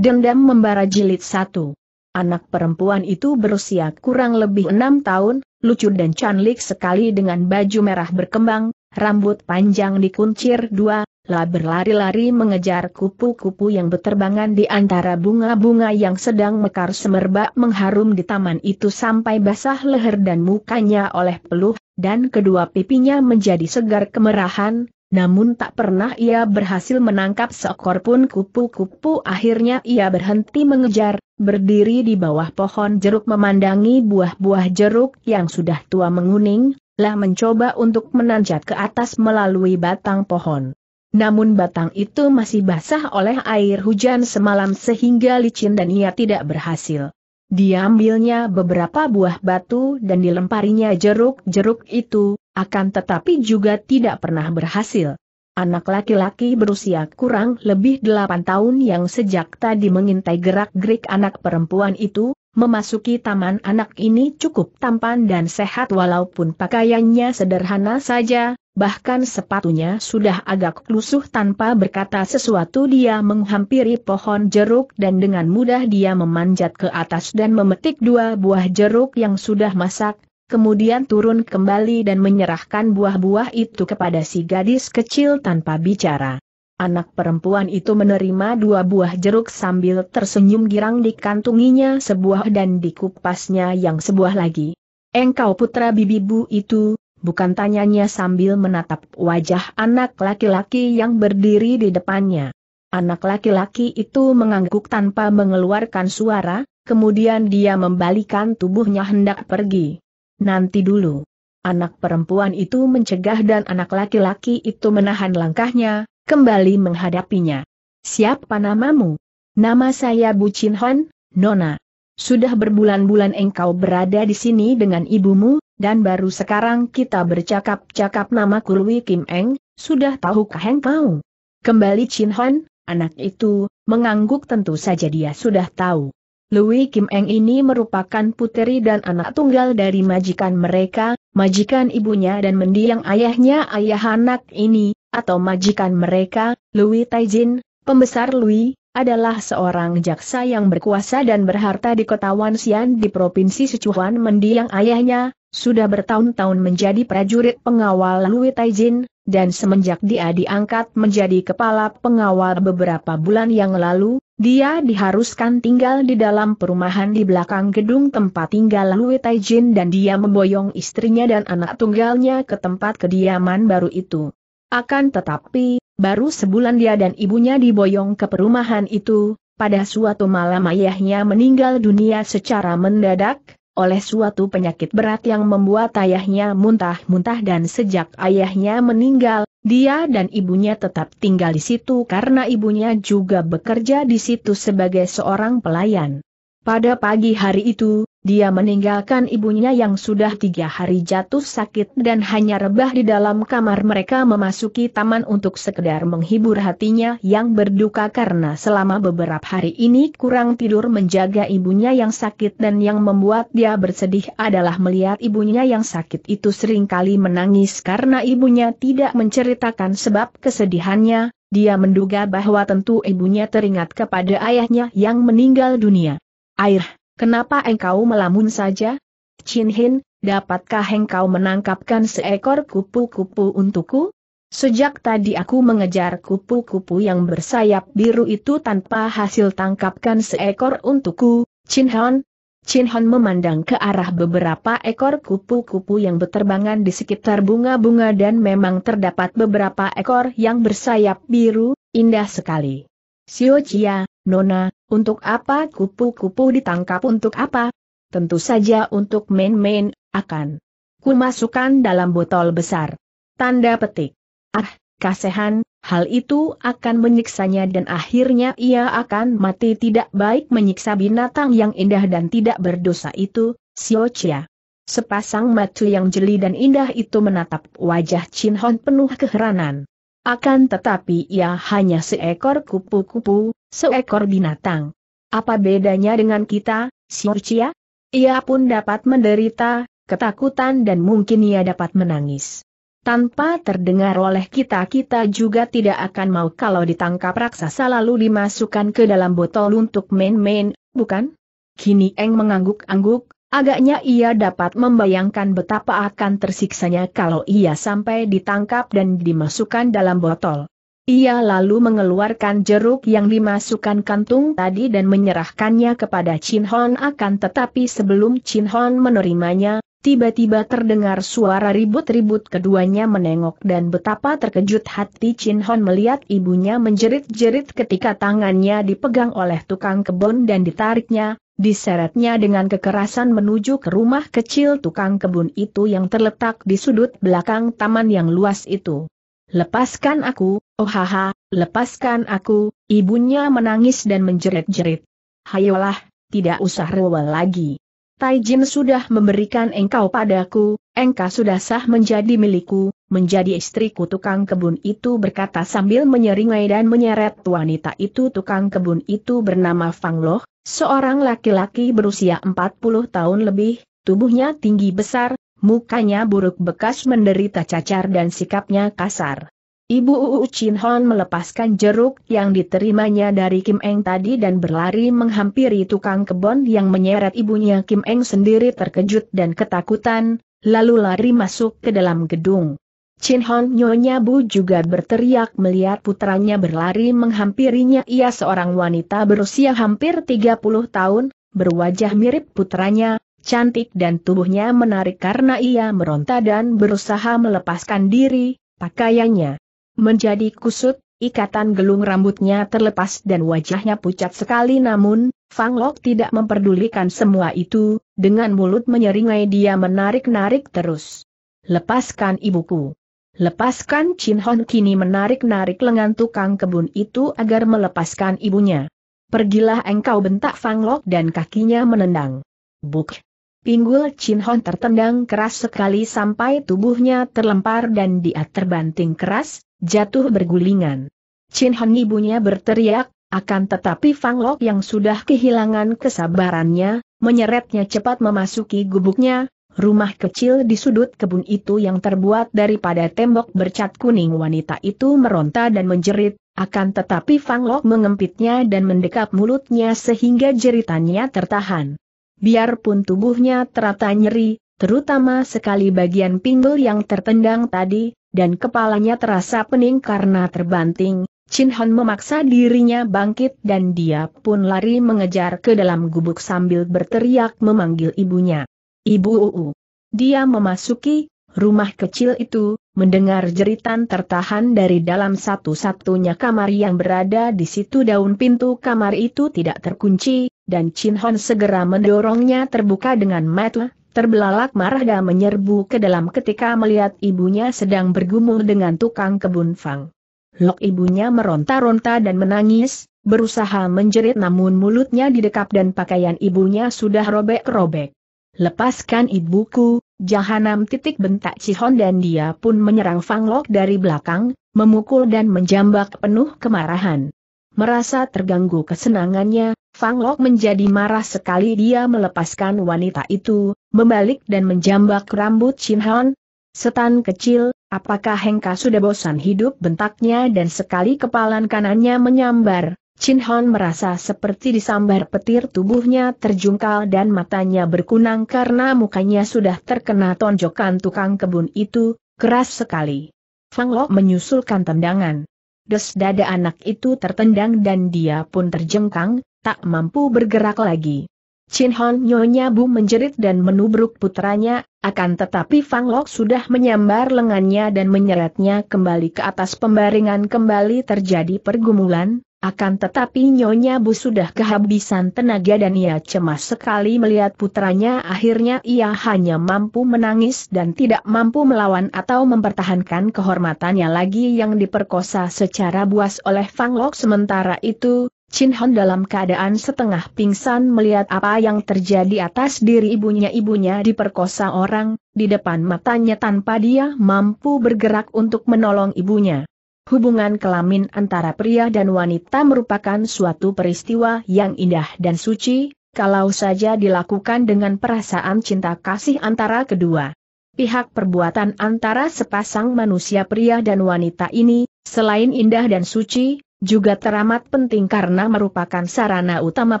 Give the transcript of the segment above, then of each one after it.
Dendam Membara Jilid satu. Anak perempuan itu berusia kurang lebih enam tahun, lucu dan cantik sekali dengan baju merah berkembang, rambut panjang dikuncir dua, lah berlari-lari mengejar kupu-kupu yang berterbangan di antara bunga-bunga yang sedang mekar semerbak mengharum di taman itu sampai basah leher dan mukanya oleh peluh, dan kedua pipinya menjadi segar kemerahan, namun tak pernah ia berhasil menangkap seekor pun kupu-kupu akhirnya ia berhenti mengejar, berdiri di bawah pohon jeruk memandangi buah-buah jeruk yang sudah tua menguning, lah mencoba untuk menanjak ke atas melalui batang pohon. Namun batang itu masih basah oleh air hujan semalam sehingga licin dan ia tidak berhasil. Diambilnya beberapa buah batu dan dilemparinya jeruk-jeruk itu, akan tetapi juga tidak pernah berhasil. Anak laki-laki berusia kurang lebih 8 tahun yang sejak tadi mengintai gerak-gerik anak perempuan itu, memasuki taman anak ini cukup tampan dan sehat walaupun pakaiannya sederhana saja, bahkan sepatunya sudah agak lusuh tanpa berkata sesuatu dia menghampiri pohon jeruk dan dengan mudah dia memanjat ke atas dan memetik dua buah jeruk yang sudah masak, kemudian turun kembali dan menyerahkan buah-buah itu kepada si gadis kecil tanpa bicara. Anak perempuan itu menerima dua buah jeruk sambil tersenyum girang di kantunginya sebuah dan dikupasnya yang sebuah lagi. Engkau putra bibibu itu, bukan tanyanya sambil menatap wajah anak laki-laki yang berdiri di depannya. Anak laki-laki itu mengangguk tanpa mengeluarkan suara, kemudian dia membalikan tubuhnya hendak pergi. Nanti dulu. Anak perempuan itu mencegah dan anak laki-laki itu menahan langkahnya, kembali menghadapinya. Siapa namamu? Nama saya Bu Chin Hon, Nona. Sudah berbulan-bulan engkau berada di sini dengan ibumu, dan baru sekarang kita bercakap-cakap nama Kulwi Kim Eng, sudah tahukah engkau? Kembali Chin Hon, anak itu, mengangguk tentu saja dia sudah tahu. Louis Kim Eng ini merupakan puteri dan anak tunggal dari majikan mereka, majikan ibunya dan mendiang ayahnya ayah anak ini, atau majikan mereka, Louis Taijin, pembesar Louis, adalah seorang jaksa yang berkuasa dan berharta di kota Wanxian di Provinsi Sichuan mendiang ayahnya, sudah bertahun-tahun menjadi prajurit pengawal Louis Taijin, dan semenjak dia diangkat menjadi kepala pengawal beberapa bulan yang lalu, dia diharuskan tinggal di dalam perumahan di belakang gedung tempat tinggal Lui Taijin dan dia memboyong istrinya dan anak tunggalnya ke tempat kediaman baru itu. Akan tetapi, baru sebulan dia dan ibunya diboyong ke perumahan itu, pada suatu malam ayahnya meninggal dunia secara mendadak, oleh suatu penyakit berat yang membuat ayahnya muntah-muntah dan sejak ayahnya meninggal, dia dan ibunya tetap tinggal di situ karena ibunya juga bekerja di situ sebagai seorang pelayan. Pada pagi hari itu, dia meninggalkan ibunya yang sudah tiga hari jatuh sakit dan hanya rebah di dalam kamar mereka memasuki taman untuk sekedar menghibur hatinya yang berduka karena selama beberapa hari ini kurang tidur menjaga ibunya yang sakit dan yang membuat dia bersedih adalah melihat ibunya yang sakit itu seringkali menangis karena ibunya tidak menceritakan sebab kesedihannya, dia menduga bahwa tentu ibunya teringat kepada ayahnya yang meninggal dunia. Air Kenapa engkau melamun saja? Chin Hin, dapatkah engkau menangkapkan seekor kupu-kupu untukku? Sejak tadi aku mengejar kupu-kupu yang bersayap biru itu tanpa hasil tangkapkan seekor untukku, Chin Hon. Chin Hon memandang ke arah beberapa ekor kupu-kupu yang berterbangan di sekitar bunga-bunga dan memang terdapat beberapa ekor yang bersayap biru, indah sekali. Sio Chia, Nona, untuk apa kupu-kupu ditangkap untuk apa? Tentu saja untuk main-main, akan. Kumasukkan dalam botol besar. Tanda petik. Ah, kasehan, hal itu akan menyiksanya dan akhirnya ia akan mati tidak baik menyiksa binatang yang indah dan tidak berdosa itu, Sio Chia. Sepasang mata yang jeli dan indah itu menatap wajah Chin Hon penuh keheranan. Akan tetapi ia hanya seekor kupu-kupu, seekor binatang. Apa bedanya dengan kita, Siurcia? Ia pun dapat menderita, ketakutan dan mungkin ia dapat menangis. Tanpa terdengar oleh kita kita juga tidak akan mau kalau ditangkap raksasa lalu dimasukkan ke dalam botol untuk main-main, bukan? Kini Eng mengangguk-angguk, Agaknya ia dapat membayangkan betapa akan tersiksanya kalau ia sampai ditangkap dan dimasukkan dalam botol. Ia lalu mengeluarkan jeruk yang dimasukkan kantung tadi dan menyerahkannya kepada Chin Hon akan tetapi sebelum Chin Hon menerimanya, Tiba-tiba terdengar suara ribut-ribut keduanya menengok dan betapa terkejut hati Chin Hon melihat ibunya menjerit-jerit ketika tangannya dipegang oleh tukang kebun dan ditariknya, diseretnya dengan kekerasan menuju ke rumah kecil tukang kebun itu yang terletak di sudut belakang taman yang luas itu. Lepaskan aku, oh haha, lepaskan aku, ibunya menangis dan menjerit-jerit. Hayolah, tidak usah rewel lagi. Tai Jin sudah memberikan engkau padaku, engkau sudah sah menjadi milikku, menjadi istriku tukang kebun itu berkata sambil menyeringai dan menyeret wanita itu tukang kebun itu bernama Fang Loh, seorang laki-laki berusia 40 tahun lebih, tubuhnya tinggi besar, mukanya buruk bekas menderita cacar dan sikapnya kasar. Ibu Uu Chin Hon melepaskan jeruk yang diterimanya dari Kim Eng tadi dan berlari menghampiri tukang kebon yang menyeret ibunya Kim Eng sendiri terkejut dan ketakutan, lalu lari masuk ke dalam gedung. Chin Hon Nyonya Bu juga berteriak melihat putranya berlari menghampirinya ia seorang wanita berusia hampir 30 tahun, berwajah mirip putranya, cantik dan tubuhnya menarik karena ia meronta dan berusaha melepaskan diri, pakaiannya. Menjadi kusut, ikatan gelung rambutnya terlepas dan wajahnya pucat sekali namun, Fang Lok tidak memperdulikan semua itu, dengan mulut menyeringai dia menarik-narik terus. Lepaskan ibuku. Lepaskan Chin Hon kini menarik-narik lengan tukang kebun itu agar melepaskan ibunya. Pergilah engkau bentak Fang Lok dan kakinya menendang. Buk! Pinggul Chin Hon tertendang keras sekali sampai tubuhnya terlempar dan dia terbanting keras, jatuh bergulingan. Chin Han ibunya berteriak, akan tetapi Fang Lok yang sudah kehilangan kesabarannya, menyeretnya cepat memasuki gubuknya, rumah kecil di sudut kebun itu yang terbuat daripada tembok bercat kuning wanita itu meronta dan menjerit, akan tetapi Fang Lok mengempitnya dan mendekap mulutnya sehingga jeritannya tertahan. Biarpun tubuhnya terata nyeri, terutama sekali bagian pinggul yang tertendang tadi, dan kepalanya terasa pening karena terbanting, Chin Hon memaksa dirinya bangkit dan dia pun lari mengejar ke dalam gubuk sambil berteriak memanggil ibunya. Ibu Uu. Dia memasuki rumah kecil itu, mendengar jeritan tertahan dari dalam satu-satunya kamar yang berada di situ daun pintu kamar itu tidak terkunci, dan Chin Hon segera mendorongnya terbuka dengan mata Terbelalak Marga menyerbu ke dalam ketika melihat ibunya sedang bergumul dengan tukang kebun Fang. Lok ibunya meronta-ronta dan menangis, berusaha menjerit namun mulutnya didekap dan pakaian ibunya sudah robek-robek. Lepaskan ibuku, jahanam titik bentak Cihon dan dia pun menyerang Fang Lok dari belakang, memukul dan menjambak penuh kemarahan. Merasa terganggu kesenangannya, Fang Lok menjadi marah sekali dia melepaskan wanita itu, membalik dan menjambak rambut Chin Han. Setan kecil, apakah Hengka sudah bosan hidup bentaknya dan sekali kepalan kanannya menyambar, Chin Han merasa seperti disambar petir tubuhnya terjungkal dan matanya berkunang karena mukanya sudah terkena tonjokan tukang kebun itu, keras sekali. Fang Lo menyusulkan tendangan. Des dada anak itu tertendang dan dia pun terjengkang, tak mampu bergerak lagi. Chin Hon Nyonya Bu menjerit dan menubruk putranya, akan tetapi Fang Lok sudah menyambar lengannya dan menyeretnya kembali ke atas pembaringan kembali terjadi pergumulan, akan tetapi Nyonya Bu sudah kehabisan tenaga dan ia cemas sekali melihat putranya akhirnya ia hanya mampu menangis dan tidak mampu melawan atau mempertahankan kehormatannya lagi yang diperkosa secara buas oleh Fang Lok sementara itu, Chin Hon dalam keadaan setengah pingsan melihat apa yang terjadi atas diri ibunya ibunya diperkosa orang, di depan matanya tanpa dia mampu bergerak untuk menolong ibunya. Hubungan kelamin antara pria dan wanita merupakan suatu peristiwa yang indah dan suci, kalau saja dilakukan dengan perasaan cinta kasih antara kedua pihak perbuatan antara sepasang manusia pria dan wanita ini, selain indah dan suci, juga teramat penting karena merupakan sarana utama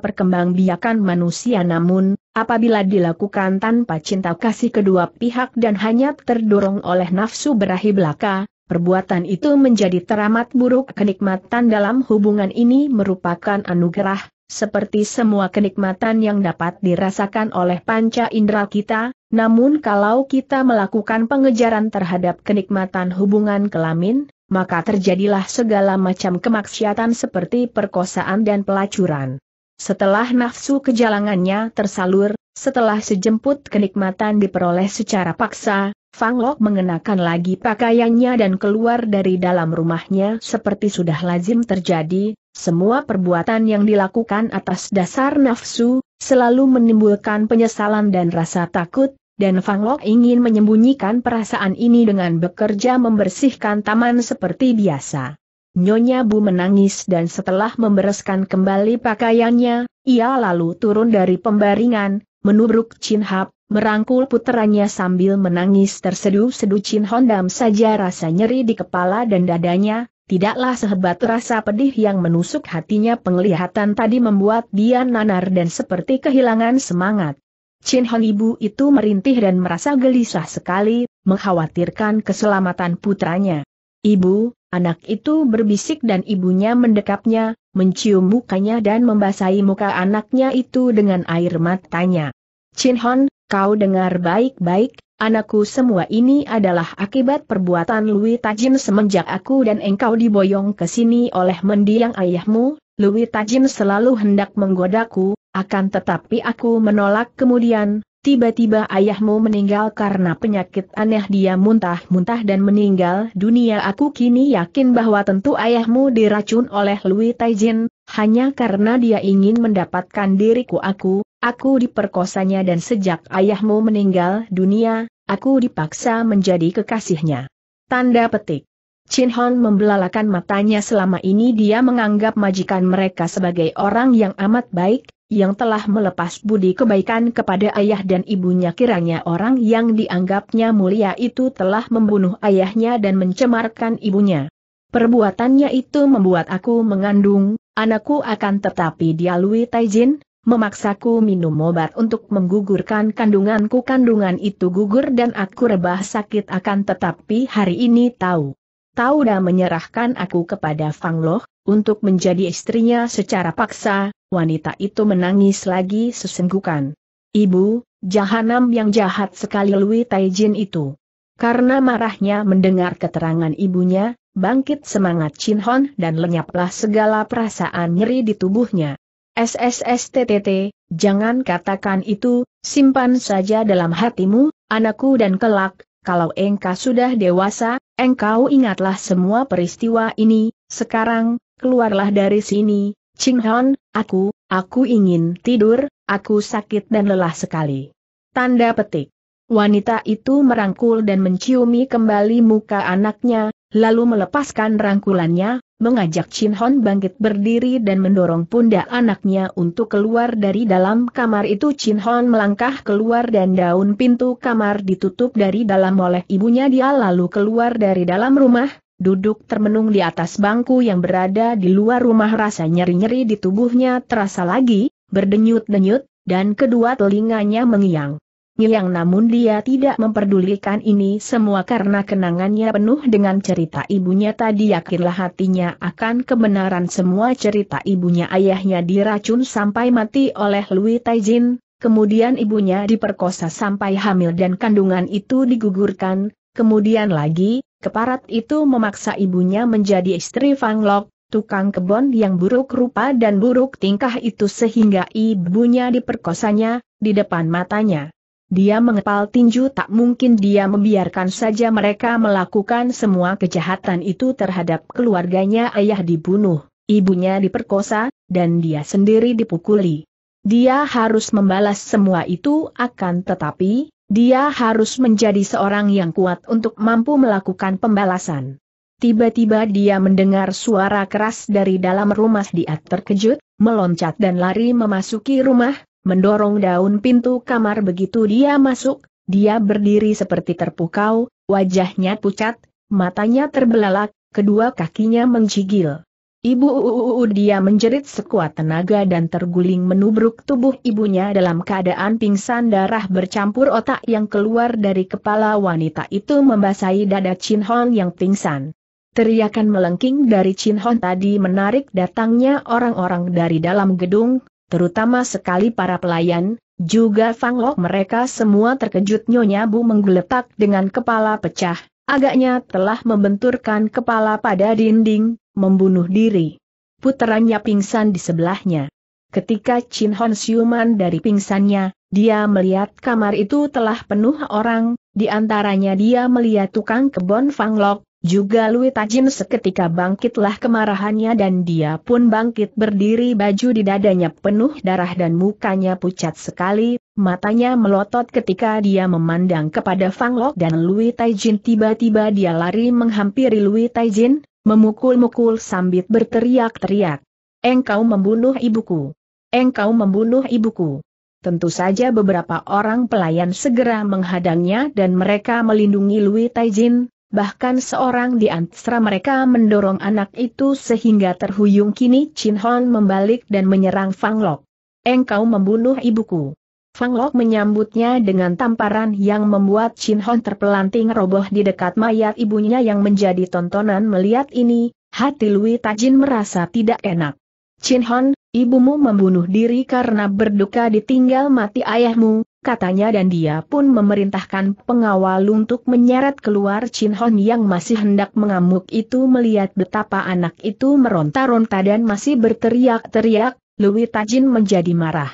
perkembangbiakan manusia namun, apabila dilakukan tanpa cinta kasih kedua pihak dan hanya terdorong oleh nafsu berahi belaka, perbuatan itu menjadi teramat buruk kenikmatan dalam hubungan ini merupakan anugerah, seperti semua kenikmatan yang dapat dirasakan oleh panca indera kita, namun kalau kita melakukan pengejaran terhadap kenikmatan hubungan kelamin, maka terjadilah segala macam kemaksiatan seperti perkosaan dan pelacuran. Setelah nafsu kejalangannya tersalur, setelah sejemput kenikmatan diperoleh secara paksa, Fang Lok mengenakan lagi pakaiannya dan keluar dari dalam rumahnya seperti sudah lazim terjadi, semua perbuatan yang dilakukan atas dasar nafsu, selalu menimbulkan penyesalan dan rasa takut, dan Fang Lok ingin menyembunyikan perasaan ini dengan bekerja membersihkan taman seperti biasa. Nyonya Bu menangis dan setelah membereskan kembali pakaiannya, ia lalu turun dari pembaringan, menubruk Chin Hap, merangkul puteranya sambil menangis terseduh-seduh Chin Hondam saja rasa nyeri di kepala dan dadanya, tidaklah sehebat rasa pedih yang menusuk hatinya penglihatan tadi membuat dia nanar dan seperti kehilangan semangat. Chin Hong ibu itu merintih dan merasa gelisah sekali, mengkhawatirkan keselamatan putranya. Ibu, anak itu berbisik dan ibunya mendekapnya, mencium mukanya dan membasahi muka anaknya itu dengan air matanya. Chin Hong, kau dengar baik-baik, Anakku semua ini adalah akibat perbuatan Louis Tajin semenjak aku dan engkau diboyong ke sini oleh mendiang ayahmu, Louis Tajin selalu hendak menggodaku, akan tetapi aku menolak kemudian, tiba-tiba ayahmu meninggal karena penyakit aneh dia muntah-muntah dan meninggal dunia aku kini yakin bahwa tentu ayahmu diracun oleh Louis Taijin, hanya karena dia ingin mendapatkan diriku aku, aku diperkosanya dan sejak ayahmu meninggal dunia, aku dipaksa menjadi kekasihnya. Tanda petik. Chin Hon membelalakan matanya selama ini dia menganggap majikan mereka sebagai orang yang amat baik, yang telah melepas budi kebaikan kepada ayah dan ibunya kiranya orang yang dianggapnya mulia itu telah membunuh ayahnya dan mencemarkan ibunya. Perbuatannya itu membuat aku mengandung, anakku akan tetapi dia Lui Taijin, memaksaku minum obat untuk menggugurkan kandunganku kandungan itu gugur dan aku rebah sakit akan tetapi hari ini tahu. Tauda menyerahkan aku kepada Fang Loh, untuk menjadi istrinya secara paksa, wanita itu menangis lagi sesenggukan. Ibu, jahanam yang jahat sekali Lui Taijin itu. Karena marahnya mendengar keterangan ibunya, bangkit semangat Chin Hon dan lenyaplah segala perasaan nyeri di tubuhnya. SSSTTT, jangan katakan itu, simpan saja dalam hatimu, anakku dan kelak, kalau engkau sudah dewasa, engkau ingatlah semua peristiwa ini, sekarang, keluarlah dari sini, Ching Hon, aku, aku ingin tidur, aku sakit dan lelah sekali. Tanda petik. Wanita itu merangkul dan menciumi kembali muka anaknya, lalu melepaskan rangkulannya, mengajak Chin Hon bangkit berdiri dan mendorong pundak anaknya untuk keluar dari dalam kamar itu Chin Hon melangkah keluar dan daun pintu kamar ditutup dari dalam oleh ibunya dia lalu keluar dari dalam rumah, duduk termenung di atas bangku yang berada di luar rumah rasa nyeri-nyeri di tubuhnya terasa lagi, berdenyut-denyut, dan kedua telinganya mengiang. Yang namun dia tidak memperdulikan ini semua karena kenangannya penuh dengan cerita ibunya tadi yakinlah hatinya akan kebenaran semua cerita ibunya ayahnya diracun sampai mati oleh Louis Taijin, kemudian ibunya diperkosa sampai hamil dan kandungan itu digugurkan, kemudian lagi, keparat itu memaksa ibunya menjadi istri Fang Lok, tukang kebon yang buruk rupa dan buruk tingkah itu sehingga ibunya diperkosanya, di depan matanya. Dia mengepal tinju tak mungkin dia membiarkan saja mereka melakukan semua kejahatan itu terhadap keluarganya ayah dibunuh, ibunya diperkosa, dan dia sendiri dipukuli. Dia harus membalas semua itu akan tetapi, dia harus menjadi seorang yang kuat untuk mampu melakukan pembalasan. Tiba-tiba dia mendengar suara keras dari dalam rumah dia terkejut, meloncat dan lari memasuki rumah, Mendorong daun pintu kamar begitu dia masuk, dia berdiri seperti terpukau, wajahnya pucat, matanya terbelalak, kedua kakinya menggigil. Ibu uuuu dia menjerit sekuat tenaga dan terguling menubruk tubuh ibunya dalam keadaan pingsan darah bercampur otak yang keluar dari kepala wanita itu membasahi dada Chin Hon yang pingsan. Teriakan melengking dari Chin Hon tadi menarik datangnya orang-orang dari dalam gedung, terutama sekali para pelayan, juga Fang Lok mereka semua terkejut Nyonya Bu menggeletak dengan kepala pecah, agaknya telah membenturkan kepala pada dinding, membunuh diri. Puterannya pingsan di sebelahnya. Ketika Chin Hon siuman dari pingsannya, dia melihat kamar itu telah penuh orang, di antaranya dia melihat tukang kebon Fang Lok. Juga Lui Tajin seketika bangkitlah kemarahannya dan dia pun bangkit berdiri baju di dadanya penuh darah dan mukanya pucat sekali, matanya melotot ketika dia memandang kepada Fang Lok dan Lui Tajin tiba-tiba dia lari menghampiri Lui Tajin, memukul-mukul sambil berteriak-teriak. Engkau membunuh ibuku. Engkau membunuh ibuku. Tentu saja beberapa orang pelayan segera menghadangnya dan mereka melindungi Lui Taijin, bahkan seorang di antara mereka mendorong anak itu sehingga terhuyung kini Chin Hon membalik dan menyerang Fang Lok. Engkau membunuh ibuku. Fang Lok menyambutnya dengan tamparan yang membuat Chin Hon terpelanting roboh di dekat mayat ibunya yang menjadi tontonan melihat ini, hati Lui Tajin merasa tidak enak. Chin Hon, ibumu membunuh diri karena berduka ditinggal mati ayahmu, katanya dan dia pun memerintahkan pengawal untuk menyeret keluar Chin Hon yang masih hendak mengamuk itu melihat betapa anak itu meronta-ronta dan masih berteriak-teriak, Louis Tajin menjadi marah.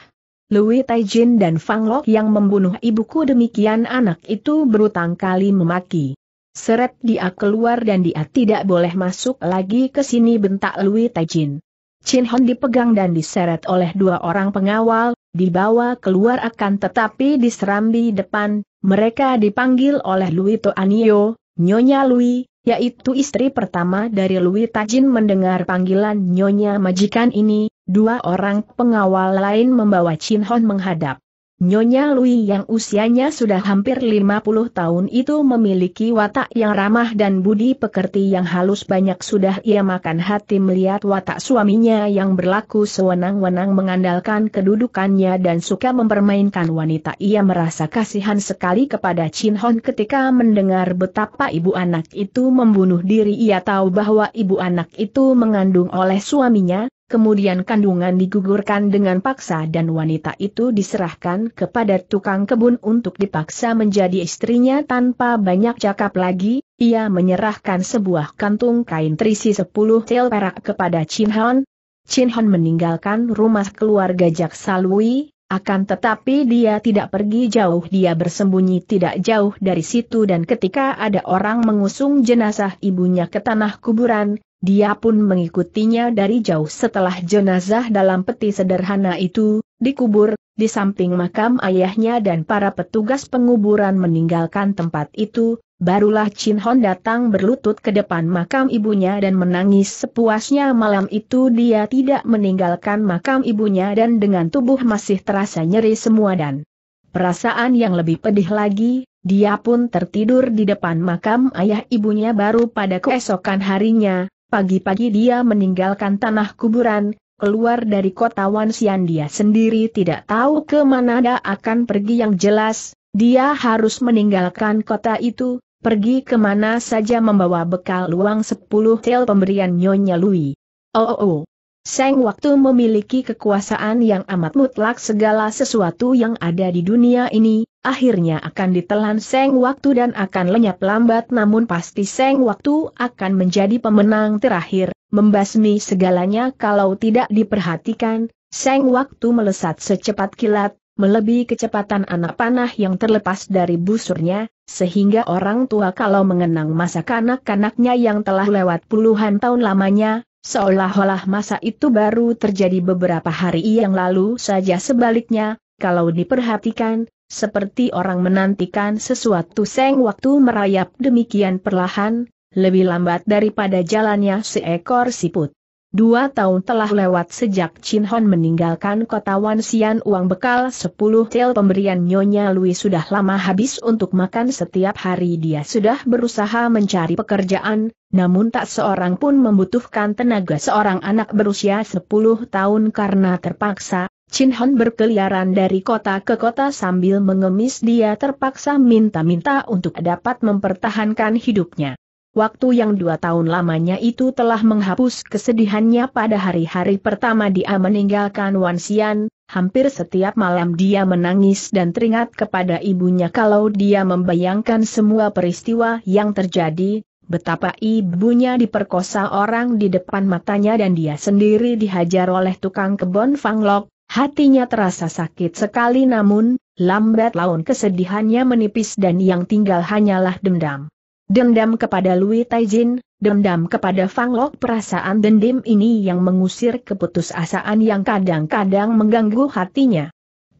Louis Taijin dan Fang Lok yang membunuh ibuku demikian anak itu berutang kali memaki. Seret dia keluar dan dia tidak boleh masuk lagi ke sini bentak Louis Taijin. Chin Hon dipegang dan diseret oleh dua orang pengawal, dibawa keluar akan tetapi di serambi depan, mereka dipanggil oleh Louis Toanio, Nyonya Louis, yaitu istri pertama dari Louis Tajin mendengar panggilan Nyonya Majikan ini, dua orang pengawal lain membawa Chin Hon menghadap. Nyonya Lui yang usianya sudah hampir 50 tahun itu memiliki watak yang ramah dan budi pekerti yang halus banyak sudah ia makan hati melihat watak suaminya yang berlaku sewenang-wenang mengandalkan kedudukannya dan suka mempermainkan wanita ia merasa kasihan sekali kepada Chin Hon ketika mendengar betapa ibu anak itu membunuh diri ia tahu bahwa ibu anak itu mengandung oleh suaminya, kemudian kandungan digugurkan dengan paksa dan wanita itu diserahkan kepada tukang kebun untuk dipaksa menjadi istrinya tanpa banyak cakap lagi, ia menyerahkan sebuah kantung kain terisi sepuluh tel perak kepada Chin Han. Chin Han meninggalkan rumah keluarga Jaksa Lui, akan tetapi dia tidak pergi jauh dia bersembunyi tidak jauh dari situ dan ketika ada orang mengusung jenazah ibunya ke tanah kuburan, dia pun mengikutinya dari jauh setelah jenazah dalam peti sederhana itu, dikubur, di samping makam ayahnya dan para petugas penguburan meninggalkan tempat itu, barulah Chin Hon datang berlutut ke depan makam ibunya dan menangis sepuasnya malam itu dia tidak meninggalkan makam ibunya dan dengan tubuh masih terasa nyeri semua dan perasaan yang lebih pedih lagi, dia pun tertidur di depan makam ayah ibunya baru pada keesokan harinya, Pagi-pagi dia meninggalkan tanah kuburan, keluar dari kota Wansian dia sendiri tidak tahu ke mana dia akan pergi yang jelas, dia harus meninggalkan kota itu, pergi kemana saja membawa bekal luang 10 tel pemberian Nyonya Lui. Oh, oh, oh. Seng Waktu memiliki kekuasaan yang amat mutlak segala sesuatu yang ada di dunia ini, akhirnya akan ditelan Seng Waktu dan akan lenyap lambat namun pasti Seng Waktu akan menjadi pemenang terakhir, membasmi segalanya kalau tidak diperhatikan, Seng Waktu melesat secepat kilat, melebihi kecepatan anak panah yang terlepas dari busurnya, sehingga orang tua kalau mengenang masa kanak-kanaknya yang telah lewat puluhan tahun lamanya, Seolah-olah masa itu baru terjadi beberapa hari yang lalu saja sebaliknya, kalau diperhatikan, seperti orang menantikan sesuatu seng waktu merayap demikian perlahan, lebih lambat daripada jalannya seekor siput. Dua tahun telah lewat sejak Chin Hon meninggalkan kota Wansian uang bekal 10 tel pemberian Nyonya Lui sudah lama habis untuk makan setiap hari dia sudah berusaha mencari pekerjaan, namun tak seorang pun membutuhkan tenaga seorang anak berusia 10 tahun karena terpaksa, Chin Hon berkeliaran dari kota ke kota sambil mengemis dia terpaksa minta-minta untuk dapat mempertahankan hidupnya. Waktu yang dua tahun lamanya itu telah menghapus kesedihannya pada hari-hari pertama dia meninggalkan Wansian, hampir setiap malam dia menangis dan teringat kepada ibunya kalau dia membayangkan semua peristiwa yang terjadi, betapa ibunya diperkosa orang di depan matanya dan dia sendiri dihajar oleh tukang kebon Fanglok, hatinya terasa sakit sekali namun, lambat laun kesedihannya menipis dan yang tinggal hanyalah dendam. Dendam kepada Lui Taijin, dendam kepada Fang Lok perasaan dendam ini yang mengusir keputusasaan yang kadang-kadang mengganggu hatinya.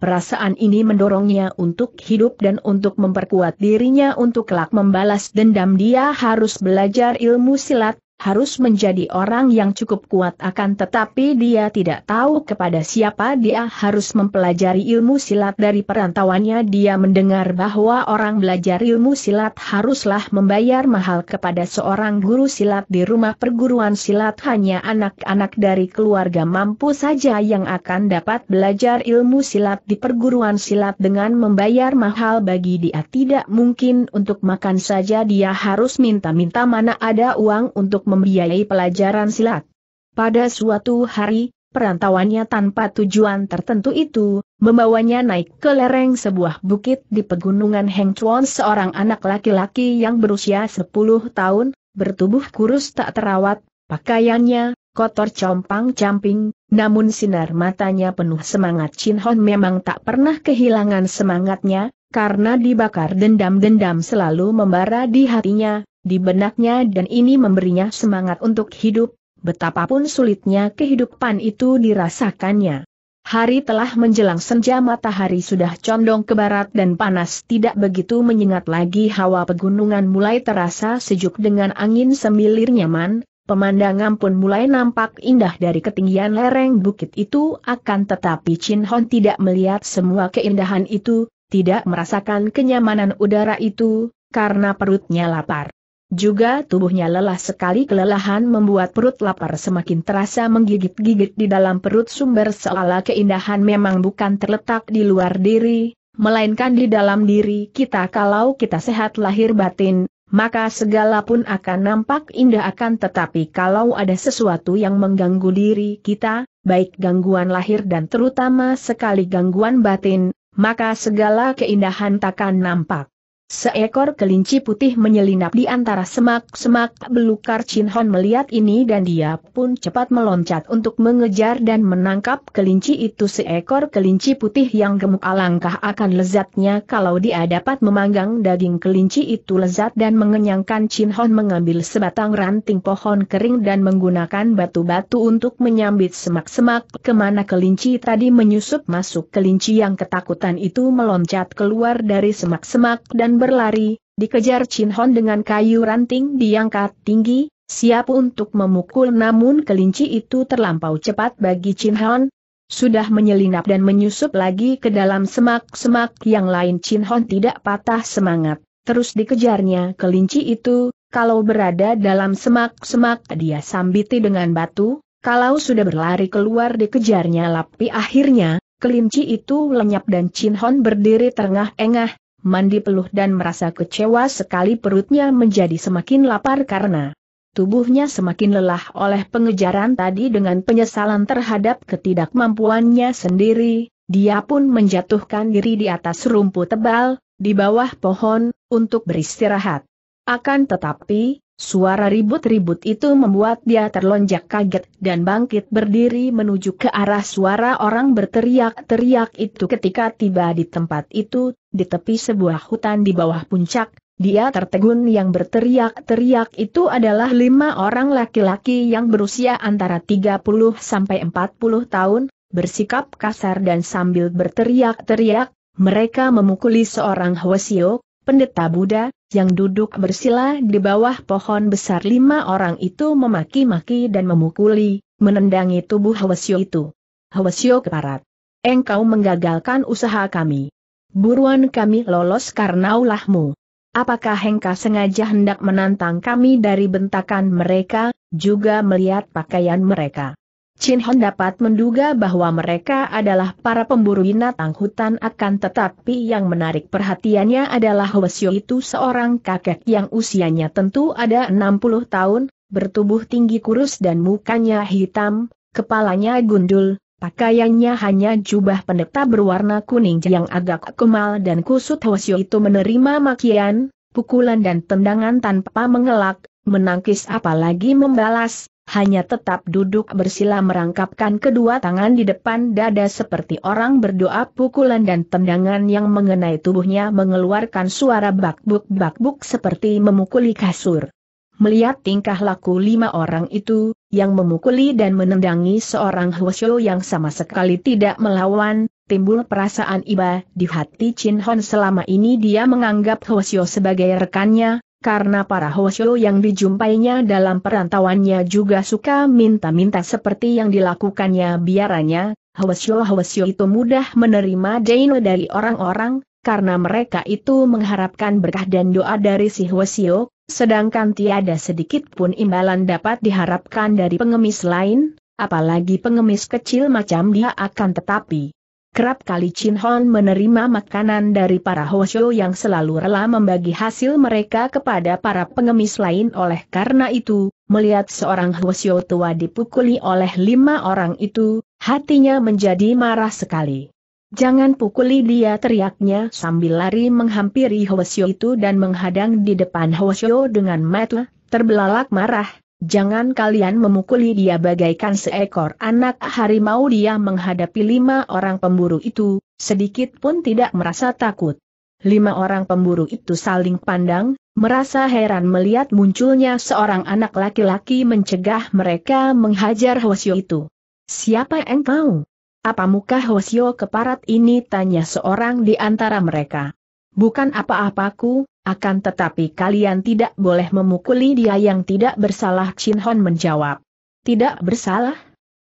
Perasaan ini mendorongnya untuk hidup dan untuk memperkuat dirinya untuk kelak membalas dendam dia harus belajar ilmu silat, harus menjadi orang yang cukup kuat akan tetapi dia tidak tahu kepada siapa dia harus mempelajari ilmu silat dari perantauannya dia mendengar bahwa orang belajar ilmu silat haruslah membayar mahal kepada seorang guru silat di rumah perguruan silat hanya anak-anak dari keluarga mampu saja yang akan dapat belajar ilmu silat di perguruan silat dengan membayar mahal bagi dia tidak mungkin untuk makan saja dia harus minta-minta mana ada uang untuk membiayai pelajaran silat. Pada suatu hari, perantauannya tanpa tujuan tertentu itu, membawanya naik ke lereng sebuah bukit di pegunungan Hengchun. seorang anak laki-laki yang berusia 10 tahun, bertubuh kurus tak terawat, pakaiannya, kotor compang-camping, namun sinar matanya penuh semangat Chin Hon memang tak pernah kehilangan semangatnya, karena dibakar dendam-dendam selalu membara di hatinya, di benaknya dan ini memberinya semangat untuk hidup, betapapun sulitnya kehidupan itu dirasakannya. Hari telah menjelang senja matahari sudah condong ke barat dan panas tidak begitu menyengat lagi hawa pegunungan mulai terasa sejuk dengan angin semilir nyaman, Pemandangan pun mulai nampak indah dari ketinggian lereng bukit itu akan tetapi Chin Hon tidak melihat semua keindahan itu, tidak merasakan kenyamanan udara itu, karena perutnya lapar. Juga tubuhnya lelah sekali kelelahan membuat perut lapar semakin terasa menggigit-gigit di dalam perut sumber seolah keindahan memang bukan terletak di luar diri, melainkan di dalam diri kita kalau kita sehat lahir batin, maka segala pun akan nampak indah akan tetapi kalau ada sesuatu yang mengganggu diri kita, baik gangguan lahir dan terutama sekali gangguan batin, maka segala keindahan takkan nampak. Seekor kelinci putih menyelinap di antara semak-semak belukar Chin Hon melihat ini dan dia pun cepat meloncat untuk mengejar dan menangkap kelinci itu seekor kelinci putih yang gemuk alangkah akan lezatnya kalau dia dapat memanggang daging kelinci itu lezat dan mengenyangkan Chin Hon mengambil sebatang ranting pohon kering dan menggunakan batu-batu untuk menyambit semak-semak kemana kelinci tadi menyusup masuk kelinci yang ketakutan itu meloncat keluar dari semak-semak dan berlari, dikejar Chin Hon dengan kayu ranting diangkat tinggi, siap untuk memukul namun kelinci itu terlampau cepat bagi Chin Hon. Sudah menyelinap dan menyusup lagi ke dalam semak-semak yang lain Chin Hon tidak patah semangat, terus dikejarnya kelinci itu, kalau berada dalam semak-semak dia sambiti dengan batu, kalau sudah berlari keluar dikejarnya lapi akhirnya, kelinci itu lenyap dan Chin Hon berdiri tengah engah mandi peluh dan merasa kecewa sekali perutnya menjadi semakin lapar karena tubuhnya semakin lelah oleh pengejaran tadi dengan penyesalan terhadap ketidakmampuannya sendiri, dia pun menjatuhkan diri di atas rumput tebal, di bawah pohon, untuk beristirahat. Akan tetapi, Suara ribut-ribut itu membuat dia terlonjak kaget dan bangkit berdiri menuju ke arah suara orang berteriak-teriak itu ketika tiba di tempat itu, di tepi sebuah hutan di bawah puncak, dia tertegun yang berteriak-teriak itu adalah lima orang laki-laki yang berusia antara 30 sampai 40 tahun, bersikap kasar dan sambil berteriak-teriak, mereka memukuli seorang Hwasio, pendeta Buddha, yang duduk bersila di bawah pohon besar lima orang itu memaki-maki dan memukuli, menendangi tubuh Hwasyo itu. Hwasyo keparat. Engkau menggagalkan usaha kami. Buruan kami lolos karena ulahmu. Apakah Hengka sengaja hendak menantang kami dari bentakan mereka, juga melihat pakaian mereka? Chin Hon dapat menduga bahwa mereka adalah para pemburu binatang hutan akan tetapi yang menarik perhatiannya adalah Hwasyo itu seorang kakek yang usianya tentu ada 60 tahun, bertubuh tinggi kurus dan mukanya hitam, kepalanya gundul, pakaiannya hanya jubah pendeta berwarna kuning yang agak kemal dan kusut Hwasyo itu menerima makian, pukulan dan tendangan tanpa mengelak, menangkis apalagi membalas, hanya tetap duduk bersila merangkapkan kedua tangan di depan dada seperti orang berdoa pukulan dan tendangan yang mengenai tubuhnya mengeluarkan suara bakbuk-bakbuk seperti memukuli kasur. Melihat tingkah laku lima orang itu, yang memukuli dan menendangi seorang Hwasyo yang sama sekali tidak melawan, timbul perasaan iba di hati Chin Hon selama ini dia menganggap Hwasyo sebagai rekannya, karena para Hoshio yang dijumpainya dalam perantauannya juga suka minta-minta seperti yang dilakukannya biaranya, Hoshio-Hoshio itu mudah menerima Daino dari orang-orang, karena mereka itu mengharapkan berkah dan doa dari si Hoshio, sedangkan tiada sedikit pun imbalan dapat diharapkan dari pengemis lain, apalagi pengemis kecil macam dia akan tetapi. Kerap kali Chin Hon menerima makanan dari para Hoshio yang selalu rela membagi hasil mereka kepada para pengemis lain oleh karena itu, melihat seorang Hoshio tua dipukuli oleh lima orang itu, hatinya menjadi marah sekali. Jangan pukuli dia teriaknya sambil lari menghampiri Hoshio itu dan menghadang di depan Hoshio dengan mata terbelalak marah, Jangan kalian memukuli dia bagaikan seekor anak harimau dia menghadapi lima orang pemburu itu, sedikit pun tidak merasa takut. Lima orang pemburu itu saling pandang, merasa heran melihat munculnya seorang anak laki-laki mencegah mereka menghajar Hwasyo itu. Siapa engkau? Apa muka Hwasyo keparat ini tanya seorang di antara mereka. Bukan apa-apaku, akan tetapi kalian tidak boleh memukuli dia yang tidak bersalah Chin Hon menjawab. Tidak bersalah?